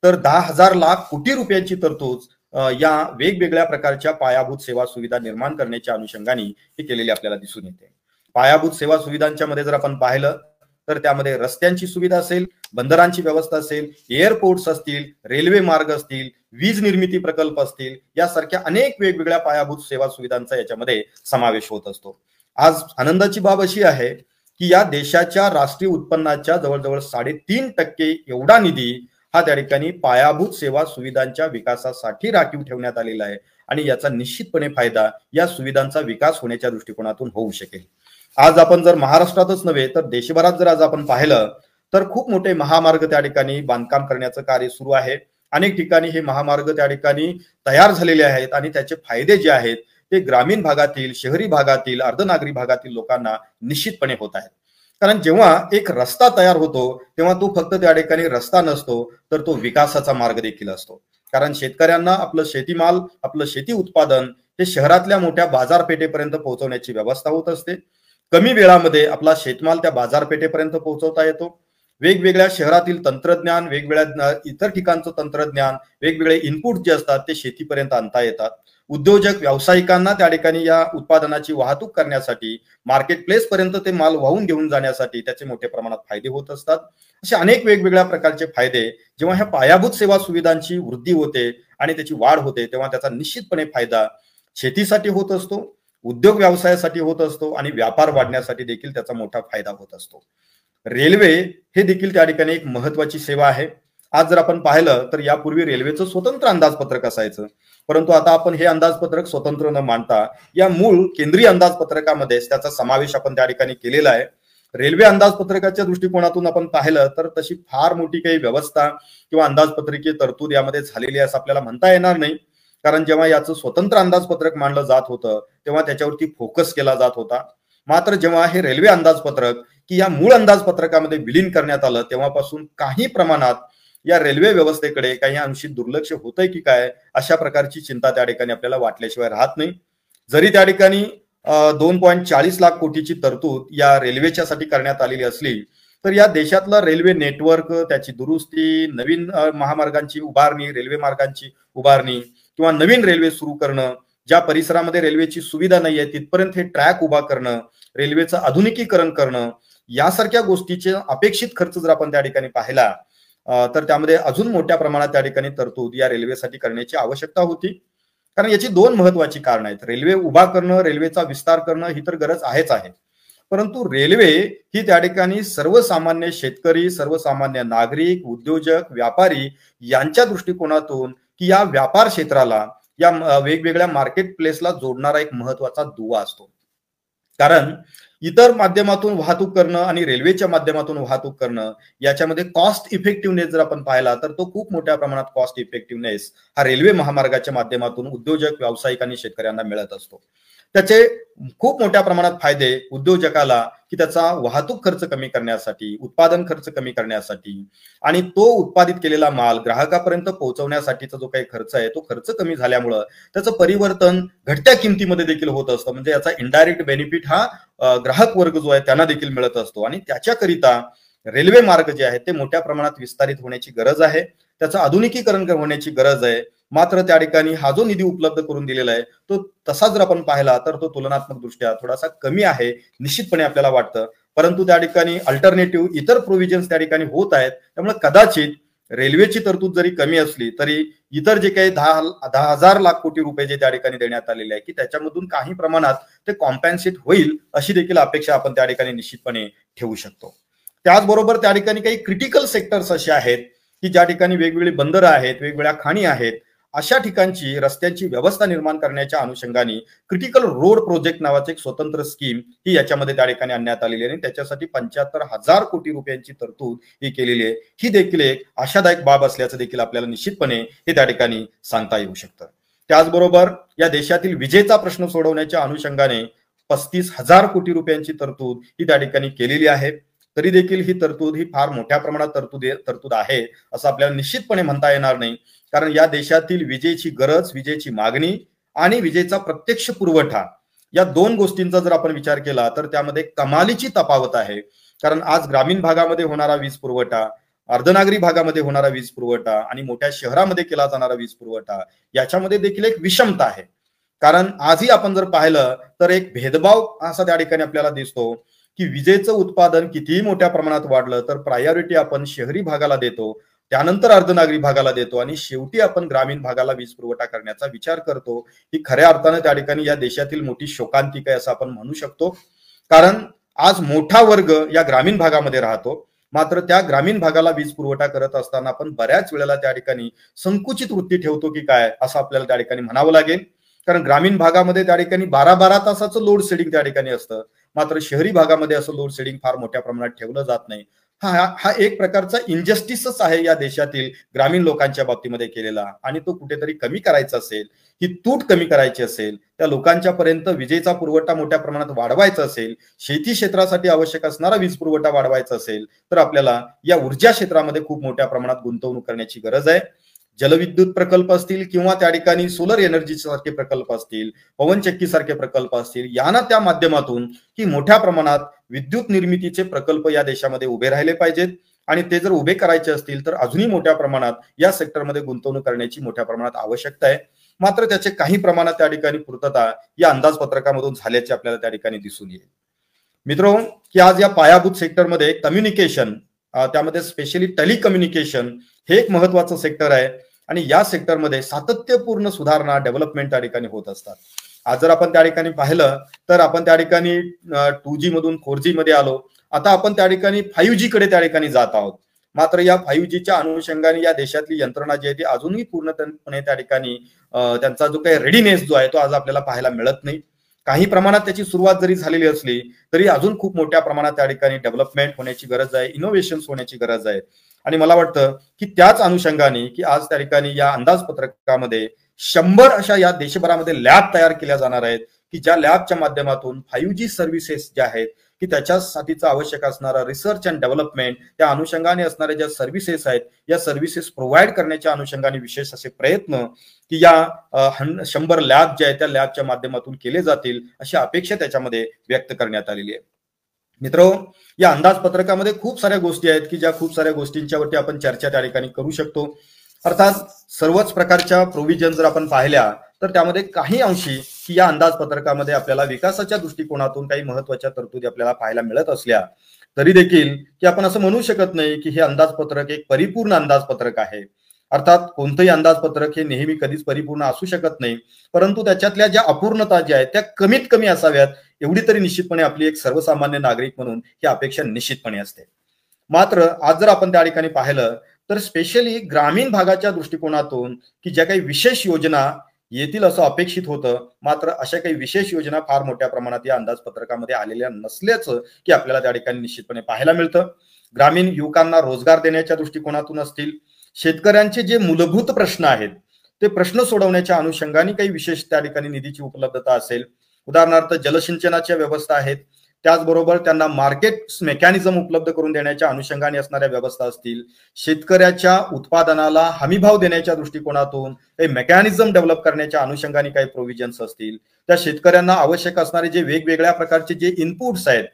तर दहा हजार लाख कोटी रुपयांची तरतूद या वेगवेगळ्या प्रकारच्या पायाभूत सेवा सुविधा निर्माण करण्याच्या अनुषंगाने हे केलेली आपल्याला दिसून येते पायाभूत सेवा सुविधांच्या मध्ये जर आपण पाहिलं तर त्यामध्ये रस्त्यांची सुविधा असेल बंदरांची व्यवस्था असेल एअरपोर्ट्स असतील रेल्वे मार्ग असतील वीज निर्मिती प्रकल्प असतील यासारख्या अनेक वेगवेगळ्या पायाभूत सेवा सुविधांचा याच्यामध्ये समावेश होत असतो आज आनंदाची बाब अशी आहे की या देशाच्या राष्ट्रीय उत्पन्नाच्या जवळजवळ साडेतीन टक्के एवढा निधी हा त्या ठिकाणी पायाभूत सेवा सुविधांच्या विकासासाठी राखीव ठेवण्यात आलेला आहे आणि याचा निश्चितपणे फायदा या सुविधांचा विकास होण्याच्या दृष्टिकोनातून होऊ शकेल आज आपण जर महाराष्ट्रातच नव्हे तर देशभरात जर आज आपण पाहिलं तर खूप मोठे महामार्ग त्या ठिकाणी बांधकाम करण्याचं कार्य सुरू आहे अनेक ठिकाणी हे महामार्ग त्या ठिकाणी तयार झालेले आहेत आणि त्याचे फायदे जे आहेत ते ग्रामीण भागातील शहरी भागातील अर्धनागरी भागातील लोकांना निश्चितपणे होत आहेत कारण जेव्हा एक रस्ता तयार होतो तेव्हा तो फक्त त्या ठिकाणी रस्ता नसतो तर तो विकासाचा मार्ग देखील असतो कारण शेतकऱ्यांना आपलं शेतीमाल आपलं शेती उत्पादन ते शहरातल्या मोठ्या बाजारपेठेपर्यंत पोहोचवण्याची व्यवस्था होत असते कमी वेळामध्ये आपला शेतमाल त्या बाजारपेठेपर्यंत पोहोचवता येतो वेगवेगळ्या शहरातील तंत्रज्ञान वेगवेगळ्या इतर ठिकाणचं तंत्रज्ञान वेगवेगळे इनपुट जे असतात ते शेतीपर्यंत आणता येतात उद्योजक व्यावसायिकांना त्या ठिकाणी या उत्पादनाची वाहतूक करण्यासाठी मार्केट प्लेस पर्यंत ते माल वाहून घेऊन जाण्यासाठी त्याचे मोठ्या प्रमाणात फायदे होत असतात असे अनेक वेगवेगळ्या प्रकारचे फायदे जेव्हा ह्या पायाभूत सेवा सुविधांची वृद्धी होते आणि त्याची वाढ होते तेव्हा त्याचा निश्चितपणे फायदा शेतीसाठी होत असतो उद्योग व्यवसायासाठी होत असतो आणि व्यापार वाढण्यासाठी देखील त्याचा मोठा फायदा होत असतो रेल्वे हे देखील त्या ठिकाणी एक महत्वाची सेवा आहे आज जर आपण पाहिलं तर यापूर्वी रेल्वेचं स्वतंत्र अंदाजपत्रक असायचं परंतु आता आपण हे अंदाजपत्रक स्वतंत्र न मानता या मूळ केंद्रीय अंदाजपत्रकामध्ये त्याचा समावेश आपण त्या ठिकाणी केलेला आहे रेल्वे अंदाजपत्रकाच्या दृष्टिकोनातून आपण पाहिलं तर तशी फार मोठी काही व्यवस्था किंवा अंदाजपत्रकीय तरतूद यामध्ये झालेली असं आपल्याला म्हणता येणार नाही कारण जेव्हा याचं स्वतंत्र अंदाजपत्रक मांडलं जात होतं तेव्हा त्याच्यावरती फोकस केला जात होता मात्र जेव्हा हे रेल्वे अंदाजपत्रक की या मूळ अंदाजपत्रकामध्ये विलीन करण्यात आलं तेव्हापासून काही प्रमाणात या रेल्वे व्यवस्थेकडे काही अंशी दुर्लक्ष होत आहे की काय अशा प्रकारची चिंता त्या ठिकाणी आपल्याला वाटल्याशिवाय राहत नाही जरी त्या ठिकाणी दोन पॉईंट चाळीस लाख कोटीची तरतूद या रेल्वेच्यासाठी करण्यात आलेली असली तर या देशातलं रेल्वे नेटवर्क त्याची दुरुस्ती नवीन महामार्गांची उभारणी रेल्वे मार्गांची उभारणी किंवा नवीन रेल्वे सुरू करणं ज्या परिसरामध्ये रेल्वेची सुविधा नाही आहे तिथपर्यंत हे ट्रॅक उभा करणं रेल्वेचं आधुनिकीकरण करणं यासारख्या गोष्टीचे अपेक्षित खर्च जर आपण त्या ठिकाणी पाहिला तर त्यामध्ये अजून मोठ्या प्रमाणात त्या ठिकाणी तरतूद या रेल्वेसाठी करण्याची आवश्यकता होती कारण याची दोन महत्वाची कारणं आहेत रेल्वे उभा करणं रेल्वेचा विस्तार करणं ही तर गरज आहेच आहे परंतु रेल्वे ही त्या ठिकाणी सर्वसामान्य शेतकरी सर्वसामान्य नागरिक उद्योजक व्यापारी यांच्या दृष्टिकोनातून की या व्यापार क्षेत्राला या वेगवेगळ्या मार्केट प्लेसला जोडणारा एक महत्वाचा दुवा असतो कारण इतर माध्यमातून वाहतूक करणं आणि रेल्वेच्या माध्यमातून वाहतूक करणं याच्यामध्ये कॉस्ट इफेक्टिव्हनेस जर आपण पाहिला तर तो खूप मोठ्या प्रमाणात कॉस्ट इफेक्टिव्हनेस हा रेल्वे महामार्गाच्या माध्यमातून उद्योजक व्यावसायिक आणि शेतकऱ्यांना मिळत असतो त्याचे खूप मोठ्या प्रमाणात फायदे उद्योजकाला की त्याचा वाहतूक खर्च कमी करण्यासाठी उत्पादन खर्च कमी करण्यासाठी आणि तो उत्पादित केलेला माल ग्राहकापर्यंत पोहोचवण्यासाठीचा जो काही खर्च आहे तो खर्च कमी झाल्यामुळं त्याचं परिवर्तन घटत्या किमतीमध्ये देखील होत असतं म्हणजे याचा इनडायरेक्ट बेनिफिट हा ग्राहक वर्ग जो आहे त्यांना देखील मिळत असतो आणि त्याच्याकरिता रेल्वे मार्ग जे आहेत ते मोठ्या प्रमाणात विस्तारित होण्याची गरज आहे त्याचं आधुनिकीकरण होण्याची गरज आहे मात्र त्या ठिकाणी हा जो निधी उपलब्ध करून दिलेला आहे तो तसा जर आपण पाहिला तर तो तुलनात्मक दृष्ट्या थोडासा कमी आहे निश्चितपणे आपल्याला वाटतं परंतु त्या ठिकाणी अल्टरनेटिव्ह इतर प्रोव्हिजन्स त्या ठिकाणी होत आहेत त्यामुळे कदाचित रेल्वेची तरतूद जरी कमी असली तरी इतर जे काही दहा दहा हजार लाख कोटी रुपये जे त्या ठिकाणी देण्यात आलेले आहे की त्याच्यामधून काही प्रमाणात ते कॉम्पॅन्सेट होईल अशी देखील अपेक्षा आपण त्या ठिकाणी निश्चितपणे ठेवू शकतो त्याचबरोबर त्या ठिकाणी काही क्रिटिकल सेक्टर्स असे आहेत की ज्या ठिकाणी वेगवेगळी बंदरं आहेत वेगवेगळ्या खाणी आहेत अशा ठिकाणची रस्त्यांची व्यवस्था निर्माण करण्याच्या अनुषंगाने क्रिटिकल रोड प्रोजेक्ट नावाचे एक स्वतंत्र स्कीम ही याच्यामध्ये त्या ठिकाणी आणण्यात आलेली आहे आणि त्याच्यासाठी पंच्याहत्तर हजार कोटी रुपयांची तरतूद ही केलेली आहे ही देखील एक आशादायक बाब असल्याचं देखील आपल्याला निश्चितपणे हे त्या ठिकाणी सांगता येऊ शकतं त्याचबरोबर या देशातील विजेचा प्रश्न सोडवण्याच्या अनुषंगाने पस्तीस हजार कोटी रुपयांची तरतूद ही त्या ठिकाणी केलेली आहे तरी देखील ही तरतूद ही फार मोठ्या प्रमाणात तरतूद तरतूद आहे असं आपल्याला निश्चितपणे म्हणता येणार नाही कारण या देशातील विजेची गरज विजेची मागणी आणि विजेचा प्रत्यक्ष पुरवठा या दोन गोष्टींचा जर आपण विचार केला तर त्यामध्ये कमालीची तफावत आहे कारण आज ग्रामीण भागामध्ये होणारा वीज पुरवठा अर्धनागरी भागामध्ये होणारा वीज पुरवठा आणि मोठ्या शहरामध्ये केला जाणारा वीज पुरवठा याच्यामध्ये देखील एक विषमता आहे कारण आजही आपण जर पाहिलं तर एक भेदभाव असा त्या ठिकाणी आपल्याला दिसतो की विजेचं उत्पादन कितीही मोठ्या प्रमाणात वाढलं तर प्रायोरिटी आपण शहरी भागाला देतो त्यानंतर अर्धनागरी भागाला देतो आणि शेवटी आपण ग्रामीण भागाला वीज पुरवठा करण्याचा विचार करतो ही खऱ्या अर्थानं त्या ठिकाणी या देशातील मोठी शोकांतिक आहे असं आपण म्हणू शकतो कारण आज मोठा वर्ग या ग्रामीण भागामध्ये राहतो मात्र त्या ग्रामीण भागाला वीज पुरवठा करत असताना आपण बऱ्याच वेळेला त्या ठिकाणी संकुचित वृत्ती ठेवतो की काय असं आपल्याला त्या ठिकाणी म्हणावं लागेल कारण ग्रामीण भागामध्ये त्या ठिकाणी बारा बारा तासाचं लोड शेडिंग त्या ठिकाणी असतं मात्र शहरी भागामध्ये असं लोड शेडिंग फार मोठ्या प्रमाणात ठेवलं जात नाही हा हा एक प्रकारचा इनजस्टिसच आहे या देशातील ग्रामीण लोकांच्या बाबतीमध्ये केलेला आणि तो कुठेतरी कमी करायचा असेल ही तूट कमी करायची असेल त्या लोकांच्या पर्यंत विजेचा पुरवठा मोठ्या प्रमाणात वाढवायचा असेल शेती क्षेत्रासाठी आवश्यक असणारा वीज पुरवठा वाढवायचा असेल तर आपल्याला या ऊर्जा क्षेत्रामध्ये खूप मोठ्या प्रमाणात गुंतवणूक करण्याची गरज आहे जलविद्युत प्रकल्प असतील किंवा त्या ठिकाणी सोलर एनर्जी सारखे प्रकल्प असतील पवनचक्की सारखे प्रकल्प असतील यांना त्या माध्यमातून की मोठ्या प्रमाणात विद्युत निर्मितीचे प्रकल्प या देशामध्ये उभे राहिले पाहिजेत आणि ते जर उभे करायचे असतील तर अजूनही मोठ्या प्रमाणात या सेक्टरमध्ये गुंतवणूक करण्याची मोठ्या प्रमाणात आवश्यकता आहे मात्र त्याचे काही प्रमाणात त्या ठिकाणी पूर्तता या अंदाजपत्रकामधून झाल्याचे आपल्याला त्या ठिकाणी दिसून येईल मित्रो की आज या पायाभूत सेक्टरमध्ये कम्युनिकेशन त्यामध्ये स्पेशली टेलिकम्युनिकेशन हे एक महत्वाचं सेक्टर आहे आणि या सेक्टरमध्ये सातत्यपूर्ण सुधारणा डेव्हलपमेंट त्या ठिकाणी होत असतात आज जर आपण त्या ठिकाणी पाहिलं तर आपण त्या ठिकाणी टू जी मधून फोर जी मध्ये आलो आता आपण त्या ठिकाणी फाईव्ह जी कडे त्या ठिकाणी जात आहोत मात्र या फाईव्ह जीच्या अनुषंगाने या देशातली यंत्रणा जी आहे ती अजूनही पूर्णपणे त्या ठिकाणी त्यांचा जो काही रेडीनेस जो आहे तो आज आपल्याला पाहायला मिळत नाही काही प्रमाणात त्याची सुरुवात जरी झालेली असली तरी अजून खूप मोठ्या प्रमाणात त्या ठिकाणी डेव्हलपमेंट होण्याची गरज आहे इनोव्हेशन होण्याची गरज आहे आणि मला वाटतं की त्याच अनुषंगाने की आज त्या ठिकाणी या अंदाजपत्रकामध्ये शंभर अशा या देशभरामध्ये लॅब तयार केल्या जाणार आहेत की ज्या लॅबच्या माध्यमातून फायव्ह जी सर्व्हिसेस ज्या आहेत की त्याच्यासाठीचा आवश्यक असणारा रिसर्च अँड डेव्हलपमेंट त्या अनुषंगाने असणाऱ्या ज्या सर्व्हिसेस आहेत या सर्व्हिसेस प्रोव्हाइड करण्याच्या अनुषंगाने विशेष असे प्रयत्न की या शंभर लॅब ज्या आहेत त्या लॅबच्या माध्यमातून केले जातील अशी अपेक्षा त्याच्यामध्ये व्यक्त करण्यात आलेली आहे मित्रो या अंदाजपत्रकामध्ये खूप साऱ्या गोष्टी आहेत की ज्या खूप साऱ्या गोष्टींच्यावरती आपण चर्चा त्या ठिकाणी करू शकतो अर्थात सर्वच प्रकारच्या प्रोव्हिजन जर आपण पाहिल्या तर त्यामध्ये काही अंशी या अंदाजपत्रकामध्ये आपल्याला विकासाच्या दृष्टिकोनातून काही महत्वाच्या तरतुदी आपल्याला पाहायला मिळत असल्या तरी देखील की आपण असं म्हणू शकत नाही की हे अंदाजपत्रक एक परिपूर्ण अंदाजपत्रक आहे अर्थात कोणतंही अंदाजपत्रक हे नेहमी कधीच परिपूर्ण असू शकत नाही परंतु त्याच्यातल्या ज्या अपूर्णता ज्या आहेत त्या कमीत कमी असाव्यात एवढी तरी निश्चितपणे आपली एक सर्वसामान्य नागरिक म्हणून ही अपेक्षा निश्चितपणे असते मात्र आज जर आपण त्या ठिकाणी पाहिलं तर स्पेशली ग्रामीण भागाच्या दृष्टिकोनातून की ज्या काही विशेष योजना येतील असं अपेक्षित होतं मात्र अशा काही विशेष योजना फार मोठ्या प्रमाणात या अंदाजपत्रकामध्ये आलेल्या नसल्याचं की आपल्याला त्या ठिकाणी निश्चितपणे पाहायला मिळतं ग्रामीण युवकांना रोजगार देण्याच्या दृष्टिकोनातून असतील शेतकऱ्यांचे जे मूलभूत प्रश्न आहेत ते प्रश्न सोडवण्याच्या अनुषंगाने काही विशेष त्या ठिकाणी निधीची उपलब्धता असेल उदाहरणार्थ जलसिंचनाच्या व्यवस्था आहेत त्याचबरोबर त्यांना मार्केट मेकॅनिझम उपलब्ध करून देण्याच्या अनुषंगाने असणाऱ्या व्यवस्था असतील शेतकऱ्याच्या उत्पादनाला हमीभाव देण्याच्या दृष्टिकोनातून हे मेकॅनिझम डेव्हलप करण्याच्या अनुषंगाने काही प्रोव्हिजन्स असतील त्या शेतकऱ्यांना आवश्यक असणारे जे वेगवेगळ्या प्रकारचे जे इनपुट्स आहेत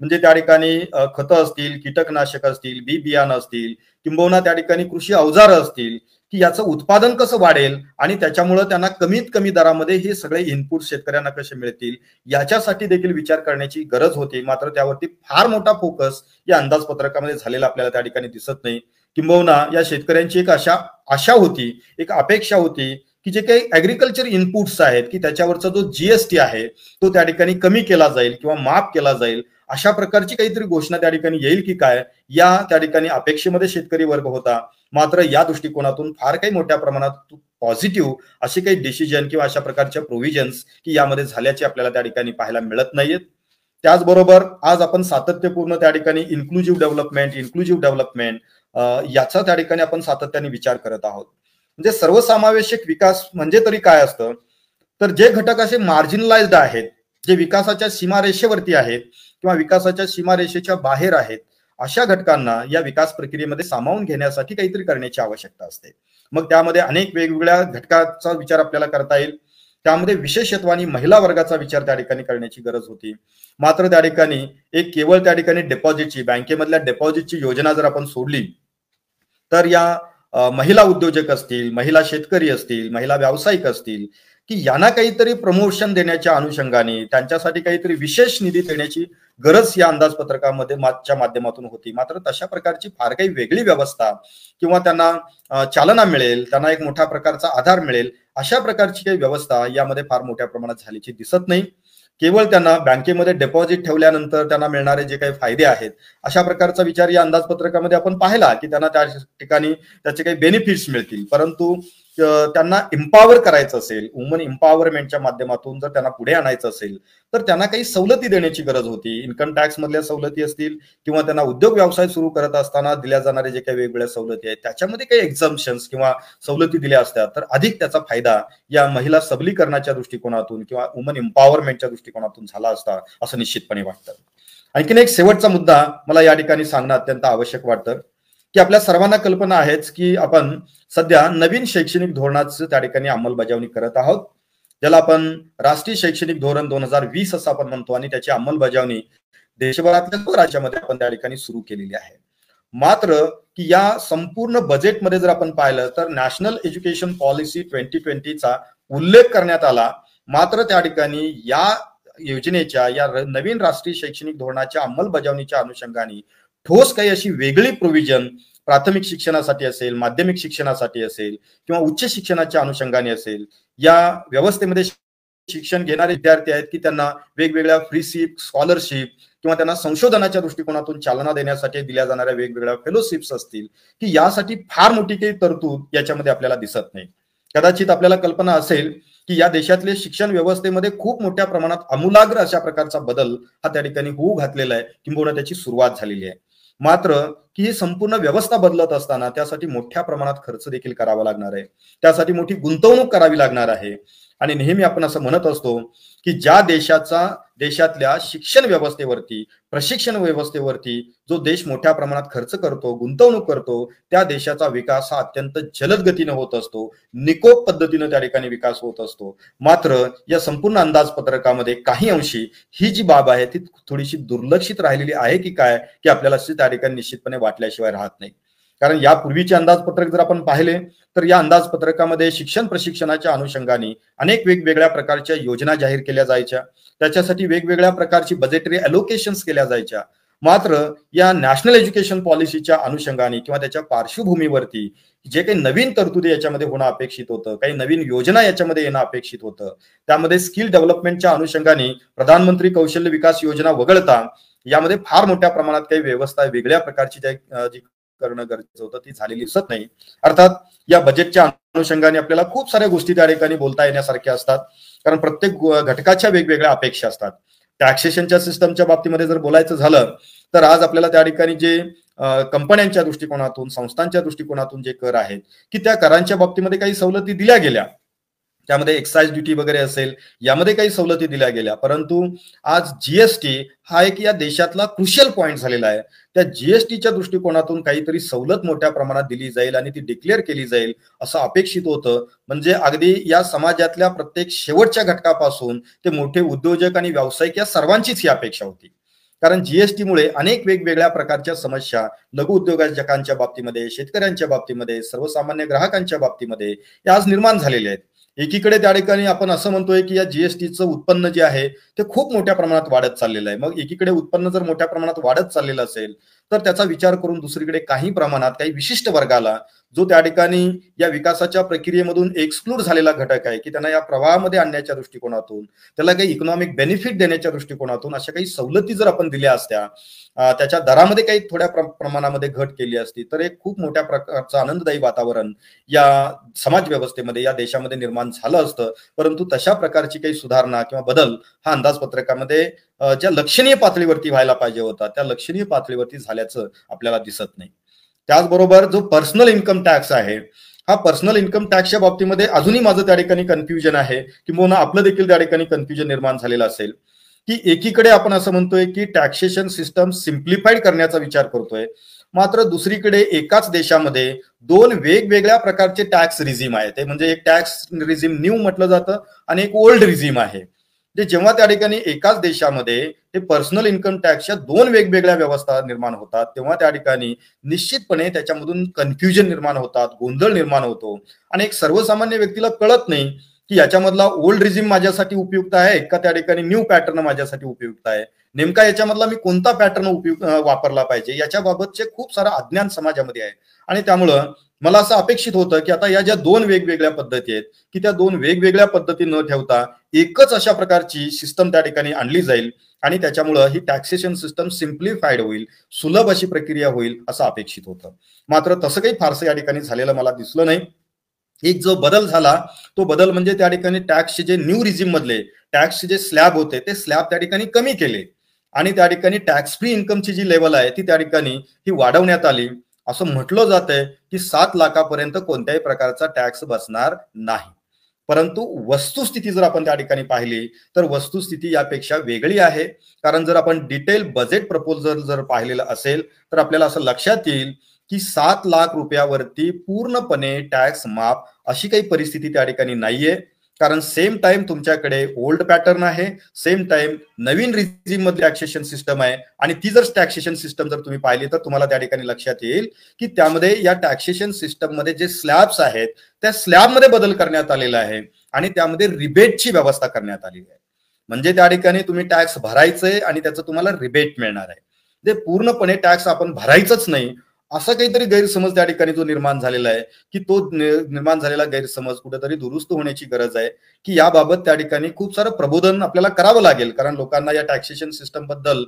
म्हणजे त्या ठिकाणी खतं असतील कीटकनाशक असतील बी बियाणं असतील किंबहुना त्या ठिकाणी कृषी अवजारं असतील की याचं उत्पादन कसं वाढेल आणि त्याच्यामुळे त्यांना कमीत कमी दरामध्ये हे सगळे इनपुट शेतकऱ्यांना कसे मिळतील याच्यासाठी देखील विचार करण्याची गरज होती मात्र त्यावरती फार मोठा फोकस या अंदाजपत्रकामध्ये झालेला आपल्याला त्या ठिकाणी दिसत नाही किंबहुना या शेतकऱ्यांची एक अशा आशा होती एक अपेक्षा होती की जे काही ऍग्रिकल्चर इनपुट्स आहेत की त्याच्यावरचा जो जीएसटी आहे तो त्या ठिकाणी कमी केला जाईल किंवा माफ केला जाईल अशा प्रकारची काहीतरी घोषणा त्या ठिकाणी येईल की काय या त्या ठिकाणी अपेक्षेमध्ये शेतकरी वर्ग होता मात्र या दृष्टिकोनातून फार काही मोठ्या प्रमाणात पॉझिटिव्ह अशी काही डिसिजन किंवा अशा प्रकारच्या प्रोव्हिजन्स की यामध्ये झाल्याचे आपल्याला त्या ठिकाणी पाहायला मिळत नाहीयेत त्याचबरोबर आज आपण सातत्यपूर्ण त्या ठिकाणी इन्क्लुझिव्ह डेव्हलपमेंट इन्क्लुझिव्ह डेव्हलपमेंट याचा त्या ठिकाणी आपण सातत्याने विचार करत आहोत म्हणजे सर्वसमावेशक विकास म्हणजे तरी काय असतं तर जे घटक असे मार्जिनलाइज्ड आहेत जे विकासाच्या सीमारेषेवरती आहेत किंवा विकासाच्या सीमारेषेच्या बाहेर आहेत अशा घटकांना या विकास प्रक्रियेमध्ये सामावून घेण्यासाठी काहीतरी करण्याची आवश्यकता असते मग त्यामध्ये अनेक वेगवेगळ्या घटकाचा विचार आपल्याला करता येईल त्यामध्ये विशेषत्वानी महिला वर्गाचा विचार त्या ठिकाणी करण्याची गरज होती मात्र त्या ठिकाणी एक केवळ त्या ठिकाणी डिपॉझिटची बँकेमधल्या डिपॉझिटची योजना जर आपण सोडली तर या महिला उद्योजक असतील महिला शेतकरी असतील महिला व्यावसायिक असतील की यांना काहीतरी प्रमोशन देण्याच्या अनुषंगाने त्यांच्यासाठी काहीतरी विशेष निधी देण्याची गरज या अंदाजपत्रकामध्ये मागच्या माध्यमातून होती मात्र तशा प्रकारची फार काही वेगळी व्यवस्था किंवा त्यांना चालना मिळेल त्यांना एक मोठ्या प्रकारचा आधार मिळेल अशा प्रकारची काही व्यवस्था यामध्ये फार मोठ्या प्रमाणात झाल्याची दिसत नाही केवळ त्यांना बँकेमध्ये डिपॉझिट ठेवल्यानंतर त्यांना मिळणारे जे काही फायदे आहेत अशा प्रकारचा विचार या अंदाजपत्रकामध्ये आपण पाहिला की त्यांना त्या ठिकाणी त्याचे काही बेनिफिट्स मिळतील परंतु त्यांना एम्पॉवर करायचं असेल वुमन एम्पॉवरमेंटच्या माध्यमातून जर त्यांना पुढे आणायचं असेल तर त्यांना काही सवलती देण्याची गरज होती इन्कम टॅक्स मधल्या सवलती असतील किंवा त्यांना उद्योग व्यवसाय सुरू करत असताना दिल्या जाणारे जे काही वेगवेगळ्या सवलती आहेत त्याच्यामध्ये काही एक्झाम्शन्स किंवा सवलती दिल्या असतात तर अधिक त्याचा फायदा या महिला सबलीकरणाच्या दृष्टिकोनातून किंवा वुमन एम्पॉवरमेंटच्या दृष्टिकोनातून झाला असता असं निश्चितपणे वाटतं आणखीन एक शेवटचा मुद्दा मला या ठिकाणी सांगणं अत्यंत आवश्यक वाटतं की आपल्या सर्वांना कल्पना आहेच की आपण सध्या नवीन शैक्षणिक धोरणाचं त्या ठिकाणी अंमलबजावणी करत आहोत ज्याला आपण राष्ट्रीय शैक्षणिक धोरण दोन हजार वीस असं आपण म्हणतो आणि त्याची अंमलबजावणी देशभरातल्या राज्यामध्ये आपण त्या ठिकाणी सुरू केलेली आहे मात्र की या संपूर्ण बजेटमध्ये जर आपण पाहिलं तर नॅशनल एज्युकेशन पॉलिसी ट्वेंटी ट्वेंटीचा उल्लेख करण्यात आला मात्र त्या ठिकाणी या योजनेच्या या नवीन राष्ट्रीय शैक्षणिक धोरणाच्या अंमलबजावणीच्या अनुषंगाने ठोस काही अशी वेगळी प्रोव्हिजन प्राथमिक शिक्षणासाठी असेल माध्यमिक शिक्षणासाठी असेल किंवा उच्च शिक्षणाच्या अनुषंगाने असेल या व्यवस्थेमध्ये शिक्षण घेणारे विद्यार्थी आहेत की त्यांना वेगवेगळ्या फ्रीशिप स्कॉलरशिप किंवा त्यांना संशोधनाच्या दृष्टिकोनातून चालना देण्यासाठी दिल्या जाणाऱ्या वेगवेगळ्या फेलोशिप्स असतील की यासाठी फार मोठी काही तरतूद याच्यामध्ये आपल्याला दिसत नाही कदाचित आपल्याला कल्पना असेल की या देशातले शिक्षण व्यवस्थेमध्ये खूप मोठ्या प्रमाणात अमूलाग्र अशा प्रकारचा बदल हा त्या ठिकाणी होऊ घातलेला आहे किंबहुना त्याची सुरुवात झालेली आहे मात्र की ही संपूर्ण व्यवस्था बदलत असताना त्यासाठी मोठ्या प्रमाणात खर्च देखील करावा लागणार आहे त्यासाठी मोठी गुंतवणूक करावी लागणार आहे आणि नेहमी आपण असं म्हणत असतो की ज्या देशाचा देशातल्या शिक्षण व्यवस्थेवरती प्रशिक्षण व्यवस्थेवरती जो देश मोठ्या प्रमाणात खर्च करतो गुंतवणूक करतो त्या देशाचा विकास हा अत्यंत जलद गतीने होत असतो निकोप पद्धतीनं त्या ठिकाणी विकास होत असतो मात्र या संपूर्ण अंदाजपत्रकामध्ये काही अंशी ही जी बाब आहे ती थोडीशी दुर्लक्षित राहिलेली आहे की काय की आपल्याला त्या ठिकाणी निश्चितपणे वाटल्याशिवाय राहत नाही कारण यापूर्वीचे अंदाजपत्रक जर आपण पाहिले तर या अंदाजपत्रकामध्ये शिक्षण प्रशिक्षणाच्या अनुषंगाने अनेक वेगवेगळ्या प्रकारच्या योजना जाहीर केल्या जायच्या त्याच्यासाठी वेगवेगळ्या प्रकारची बजेटरी अलोकेशन्स केल्या जायच्या मात्र या नॅशनल एज्युकेशन पॉलिसीच्या अनुषंगाने किंवा त्याच्या पार्श्वभूमीवरती जे काही नवीन तरतुदी याच्यामध्ये होणं अपेक्षित होतं काही नवीन योजना याच्यामध्ये येणं अपेक्षित होतं त्यामध्ये स्किल डेव्हलपमेंटच्या अनुषंगाने प्रधानमंत्री कौशल्य विकास योजना वगळता यामध्ये फार मोठ्या प्रमाणात काही व्यवस्था वेगळ्या प्रकारची जी करणं गरजेचं होतं ती झालेली दिसत नाही अर्थात या बजेटच्या अनुषंगाने आपल्याला खूप साऱ्या गोष्टी त्या ठिकाणी बोलता येण्यासारख्या असतात कारण प्रत्येक घटकाच्या वेगवेगळ्या अपेक्षा असतात टॅक्सेशनच्या सिस्टमच्या बाबतीमध्ये जर बोलायचं झालं तर आज आपल्याला त्या ठिकाणी जे कंपन्यांच्या दृष्टिकोनातून संस्थांच्या दृष्टिकोनातून जे कर आहेत की त्या करांच्या बाबतीमध्ये काही सवलती दिल्या गेल्या त्यामध्ये एक्साइज ड्युटी वगैरे असेल यामध्ये काही सवलती दिल्या गेल्या परंतु आज जीएसटी हा एक या देशातला क्रुशियल पॉईंट झालेला आहे त्या जीएसटीच्या दृष्टिकोनातून काहीतरी सवलत मोठ्या प्रमाणात दिली जाईल आणि ती डिक्लेअर केली जाईल असं अपेक्षित होतं म्हणजे अगदी या समाजातल्या प्रत्येक शेवटच्या घटकापासून ते मोठे उद्योजक आणि व्यावसायिक या सर्वांचीच ही अपेक्षा होती कारण जीएसटीमुळे अनेक वेगवेगळ्या प्रकारच्या समस्या लघु उद्योगाजकांच्या बाबतीमध्ये शेतकऱ्यांच्या बाबतीमध्ये सर्वसामान्य ग्राहकांच्या बाबतीमध्ये या आज निर्माण झालेल्या आहेत एकीकडे त्या ठिकाणी आपण असं म्हणतोय की या जीएसटीचं उत्पन्न जे आहे ते खूप मोठ्या प्रमाणात वाढत चाललेलं आहे मग एकीकडे उत्पन्न जर मोठ्या प्रमाणात वाढत चाललेलं असेल तर त्याचा विचार करून दुसरीकडे काही प्रमाणात काही विशिष्ट वर्गाला जो त्या ठिकाणी या विकासाच्या प्रक्रियेमधून एक्सक्लूड झालेला घटक आहे की त्यांना या प्रवाहामध्ये आणण्याच्या दृष्टिकोनातून त्याला काही इकॉनॉमिक बेनिफिट देण्याच्या दृष्टिकोनातून अशा काही सवलती जर आपण दिल्या असत्या त्याच्या दरामध्ये काही थोड्या प्रमाणामध्ये घट केली असती तर एक खूप मोठ्या प्रकारचं आनंददायी वातावरण या समाज व्यवस्थेमध्ये या देशामध्ये निर्माण झालं असतं परंतु तशा प्रकारची काही सुधारणा किंवा बदल हा अंदाजपत्रकामध्ये ज्या लक्षणीय पातळीवरती व्हायला पाहिजे होता त्या लक्षणीय पातळीवरती झाल्याचं आपल्याला दिसत नाही त्याचबरोबर जो पर्सनल इन्कम टॅक्स आहे हा पर्सनल इन्कम टॅक्सच्या बाबतीमध्ये अजूनही माझं त्या ठिकाणी कन्फ्युजन आहे किंवा आपलं देखील त्या ठिकाणी कन्फ्युजन निर्माण झालेलं असेल की एकीकडे आपण असं म्हणतोय की टॅक्सेशन सिस्टम सिम्प्लिफाईड करण्याचा विचार करतोय मात्र दुसरीकडे एकाच देशामध्ये दोन वेगवेगळ्या प्रकारचे टॅक्स रिझिम आहे ते म्हणजे एक टॅक्स रिझिम न्यू म्हटलं जातं आणि एक ओल्ड रिझिम आहे म्हणजे जेव्हा त्या ठिकाणी एकाच देशामध्ये हे पर्सनल इन्कम टॅक्सच्या दोन वेगवेगळ्या व्यवस्था निर्माण होतात तेव्हा त्या ठिकाणी निश्चितपणे त्याच्यामधून कन्फ्युजन निर्माण होतात गोंधळ निर्माण होतो आणि एक सर्वसामान्य व्यक्तीला कळत नाही की याच्यामधला ओल्ड रिझिम माझ्यासाठी उपयुक्त आहे का त्या ठिकाणी न्यू पॅटर्न माझ्यासाठी उपयुक्त आहे नेमका याच्यामधला मी कोणता पॅटर्न उपयुक्त वापरला पाहिजे याच्याबाबतचे खूप सारा अज्ञान समाजामध्ये आहे आणि त्यामुळं मला असं अपेक्षित होतं की आता या ज्या दोन वेगवेगळ्या पद्धती आहेत की त्या दोन वेगवेगळ्या पद्धती न ठेवता एकच अशा प्रकारची सिस्टम त्या ठिकाणी आणली जाईल आणि त्याच्यामुळं ही टॅक्सेशन सिस्टम सिम्प्लिफाईड होईल सुलभ अशी प्रक्रिया होईल असं अपेक्षित होतं मात्र तसं काही फारसं या ठिकाणी झालेलं मला दिसलं नाही एक जो बदल झाला तो बदल म्हणजे त्या ठिकाणी टॅक्सचे जे न्यू रिझिम मधले टॅक्सचे जे स्लॅब होते ते स्लॅब त्या ठिकाणी कमी केले आणि त्या ठिकाणी टॅक्स फ्री इन्कमची जी लेवल आहे ती त्या ठिकाणी ही वाढवण्यात आली असं म्हटलं जात आहे की सात लाखापर्यंत कोणत्याही प्रकारचा टॅक्स बसणार नाही परंतु वस्तुस्थिती जर आपण त्या ठिकाणी पाहिली तर वस्तुस्थिती यापेक्षा वेगळी आहे कारण जर आपण डिटेल बजेट प्रपोजल जर पाहिलेलं असेल तर आपल्याला असं लक्षात येईल की सात लाख रुपयावरती पूर्णपणे टॅक्स माफ अशी काही परिस्थिती त्या ठिकाणी नाहीये कारण सेम टाइम तुमच्याकडे ओल्ड पॅटर्न आहे सेम टाइम नवीन रिजिम मधली टॅक्सेशन सिस्टम आहे आणि ती जर टॅक्सेशन सिस्टम जर तुम्ही पाहिली तर तुम्हाला त्या ठिकाणी लक्षात येईल की त्यामध्ये या टॅक्सेशन सिस्टम मध्ये जे स्लॅब्स आहेत त्या स्लॅब मध्ये बदल करण्यात आलेला आहे आणि त्यामध्ये रिबेटची व्यवस्था करण्यात आलेली आहे म्हणजे त्या ठिकाणी तुम्ही टॅक्स भरायचंय आणि त्याचं तुम्हाला रिबेट मिळणार आहे जे म्हणजे पूर्णपणे टॅक्स आपण भरायचंच नाही असा काहीतरी गैरसमज त्या ठिकाणी जो निर्माण झालेला आहे की तो निर्माण झालेला गैरसमज कुठेतरी दुरुस्त होण्याची गरज आहे की याबाबत त्या ठिकाणी खूप सारं प्रबोधन आपल्याला करावं लागेल कारण लोकांना या टॅक्सेशन सिस्टम बद्दल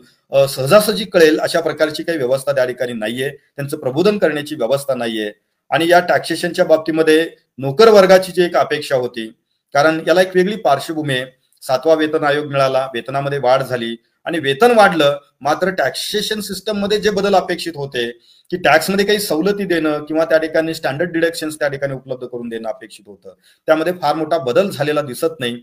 सहजासहजी कळेल अशा प्रकारची काही व्यवस्था त्या ठिकाणी नाहीये त्यांचं प्रबोधन करण्याची व्यवस्था नाहीये आणि या टॅक्सेशनच्या बाबतीमध्ये नोकर वर्गाची जी एक अपेक्षा होती कारण याला एक वेगळी पार्श्वभूमी आहे सातवा वेतन आयोग मिळाला वेतनामध्ये वाढ झाली आणि वेतन वाढलं मात्र टॅक्सेशन सिस्टम मध्ये जे बदल अपेक्षित होते की टॅक्समध्ये काही सवलती देणं किंवा त्या ठिकाणी स्टँडर्ड डिडक्शन त्या ठिकाणी उपलब्ध करून देणं अपेक्षित होतं त्यामध्ये फार मोठा बदल झालेला दिसत नाही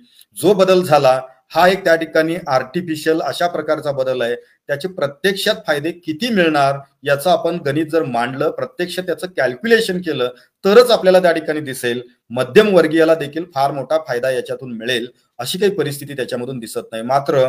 जो बदल झाला हा एक त्या ठिकाणी आर्टिफिशियल अशा प्रकारचा बदल आहे त्याचे प्रत्यक्षात फायदे किती मिळणार याचं आपण गणित जर मांडलं प्रत्यक्ष त्याचं कॅल्क्युलेशन केलं तरच आपल्याला त्या ठिकाणी दिसेल मध्यम वर्गीयाला देखील फार मोठा फायदा याच्यातून मिळेल अशी काही परिस्थिती त्याच्यामधून दिसत नाही मात्र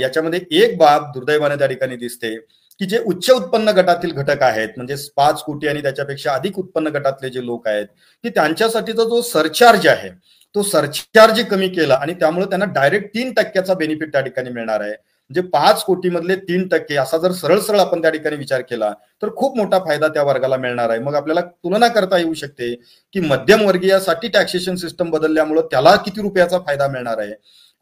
याच्यामध्ये एक बाब दुर्दैवाने त्या ठिकाणी दिसते की जे उच्च उत्पन्न गटातील घटक आहेत म्हणजे पाच कोटी आणि त्याच्यापेक्षा अधिक उत्पन्न गटातले जे लोक आहेत की त्यांच्यासाठीचा जो सरचार्ज आहे तो सरचार्ज कमी केला आणि त्यामुळे त्यांना डायरेक्ट तीन टक्क्याचा बेनिफिट त्या ठिकाणी मिळणार आहे म्हणजे पाच मधले तीन टक्के असा जर सरळ सरळ आपण त्या ठिकाणी विचार केला तर खूप मोठा फायदा त्या वर्गाला मिळणार आहे मग आपल्याला तुलना करता येऊ शकते की वर्गीयासाठी टॅक्सेशन सिस्टम बदलल्यामुळे त्याला किती रुपयाचा फायदा मिळणार आहे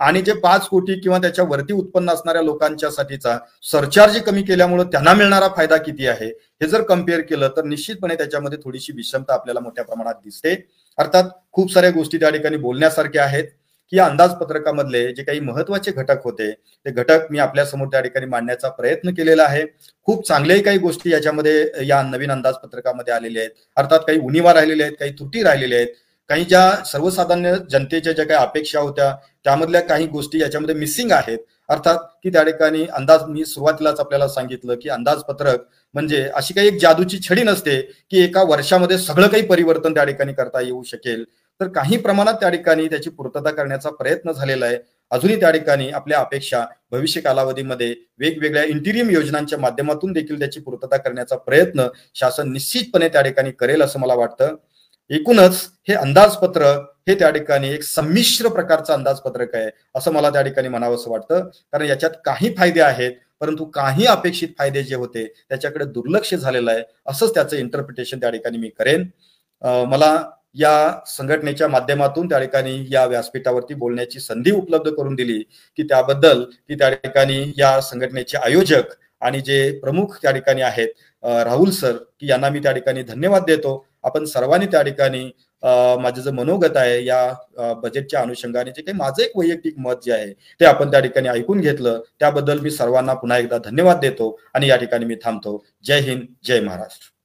आणि जे पाच कोटी किंवा त्याच्या वरती उत्पन्न असणाऱ्या लोकांच्या साठीचा सरचार्ज कमी केल्यामुळे त्यांना मिळणारा फायदा किती आहे हे जर कम्पेअर केलं तर निश्चितपणे त्याच्यामध्ये थोडीशी विषमता आपल्याला मोठ्या प्रमाणात दिसते अर्थात खूप साऱ्या गोष्टी त्या ठिकाणी बोलण्यासारख्या आहेत की अंदाजपत्रकामधले जे काही महत्वाचे घटक होते ते घटक मी आपल्यासमोर त्या ठिकाणी मांडण्याचा प्रयत्न केलेला आहे खूप चांगल्याही काही गोष्टी याच्यामध्ये या नवीन अंदाजपत्रकामध्ये आलेल्या आहेत अर्थात काही उणीवा राहिलेल्या आहेत काही तुटी राहिलेल्या आहेत काही ज्या सर्वसाधारण जनतेच्या ज्या काही अपेक्षा होत्या त्यामधल्या काही गोष्टी याच्यामध्ये मिसिंग आहेत अर्थात की त्या ठिकाणी अंदाज मी सुरुवातीलाच आपल्याला सांगितलं की अंदाजपत्रक म्हणजे अशी काही एक जादूची छडी नसते की एका वर्षामध्ये सगळं काही परिवर्तन त्या ठिकाणी करता येऊ शकेल तर काही प्रमाणात त्या ठिकाणी त्याची पूर्तता करण्याचा प्रयत्न झालेला आहे अजूनही त्या ठिकाणी आपल्या अपेक्षा भविष्य कालावधीमध्ये वेगवेगळ्या इंटिरियम योजनांच्या माध्यमातून देखील त्याची पूर्तता करण्याचा प्रयत्न शासन निश्चितपणे त्या ठिकाणी करेल असं मला वाटतं एकूणच हे अंदाजपत्र हे त्या ठिकाणी एक संमिश्र प्रकारचं अंदाजपत्रक आहे असं मला त्या ठिकाणी म्हणावंसं वाटतं कारण याच्यात काही फायदे आहेत परंतु काही अपेक्षित फायदे जे होते त्याच्याकडे दुर्लक्ष झालेलं आहे असंच त्याचं इंटरप्रिटेशन त्या ठिकाणी मी करेन मला या संघटनेच्या माध्यमातून त्या ठिकाणी या व्यासपीठावरती बोलण्याची संधी उपलब्ध करून दिली की त्याबद्दल की त्या ठिकाणी या संघटनेचे आयोजक आणि जे प्रमुख त्या ठिकाणी आहेत राहुल सर की यांना मी त्या ठिकाणी धन्यवाद देतो आपण सर्वांनी त्या ठिकाणी माझं जे मनोगत आहे या बजेटच्या अनुषंगाने जे काही माझं एक वैयक्तिक मत जे आहे ते आपण त्या ठिकाणी ऐकून घेतलं त्याबद्दल मी सर्वांना पुन्हा एकदा धन्यवाद देतो आणि या ठिकाणी मी थांबतो जय हिंद जय महाराष्ट्र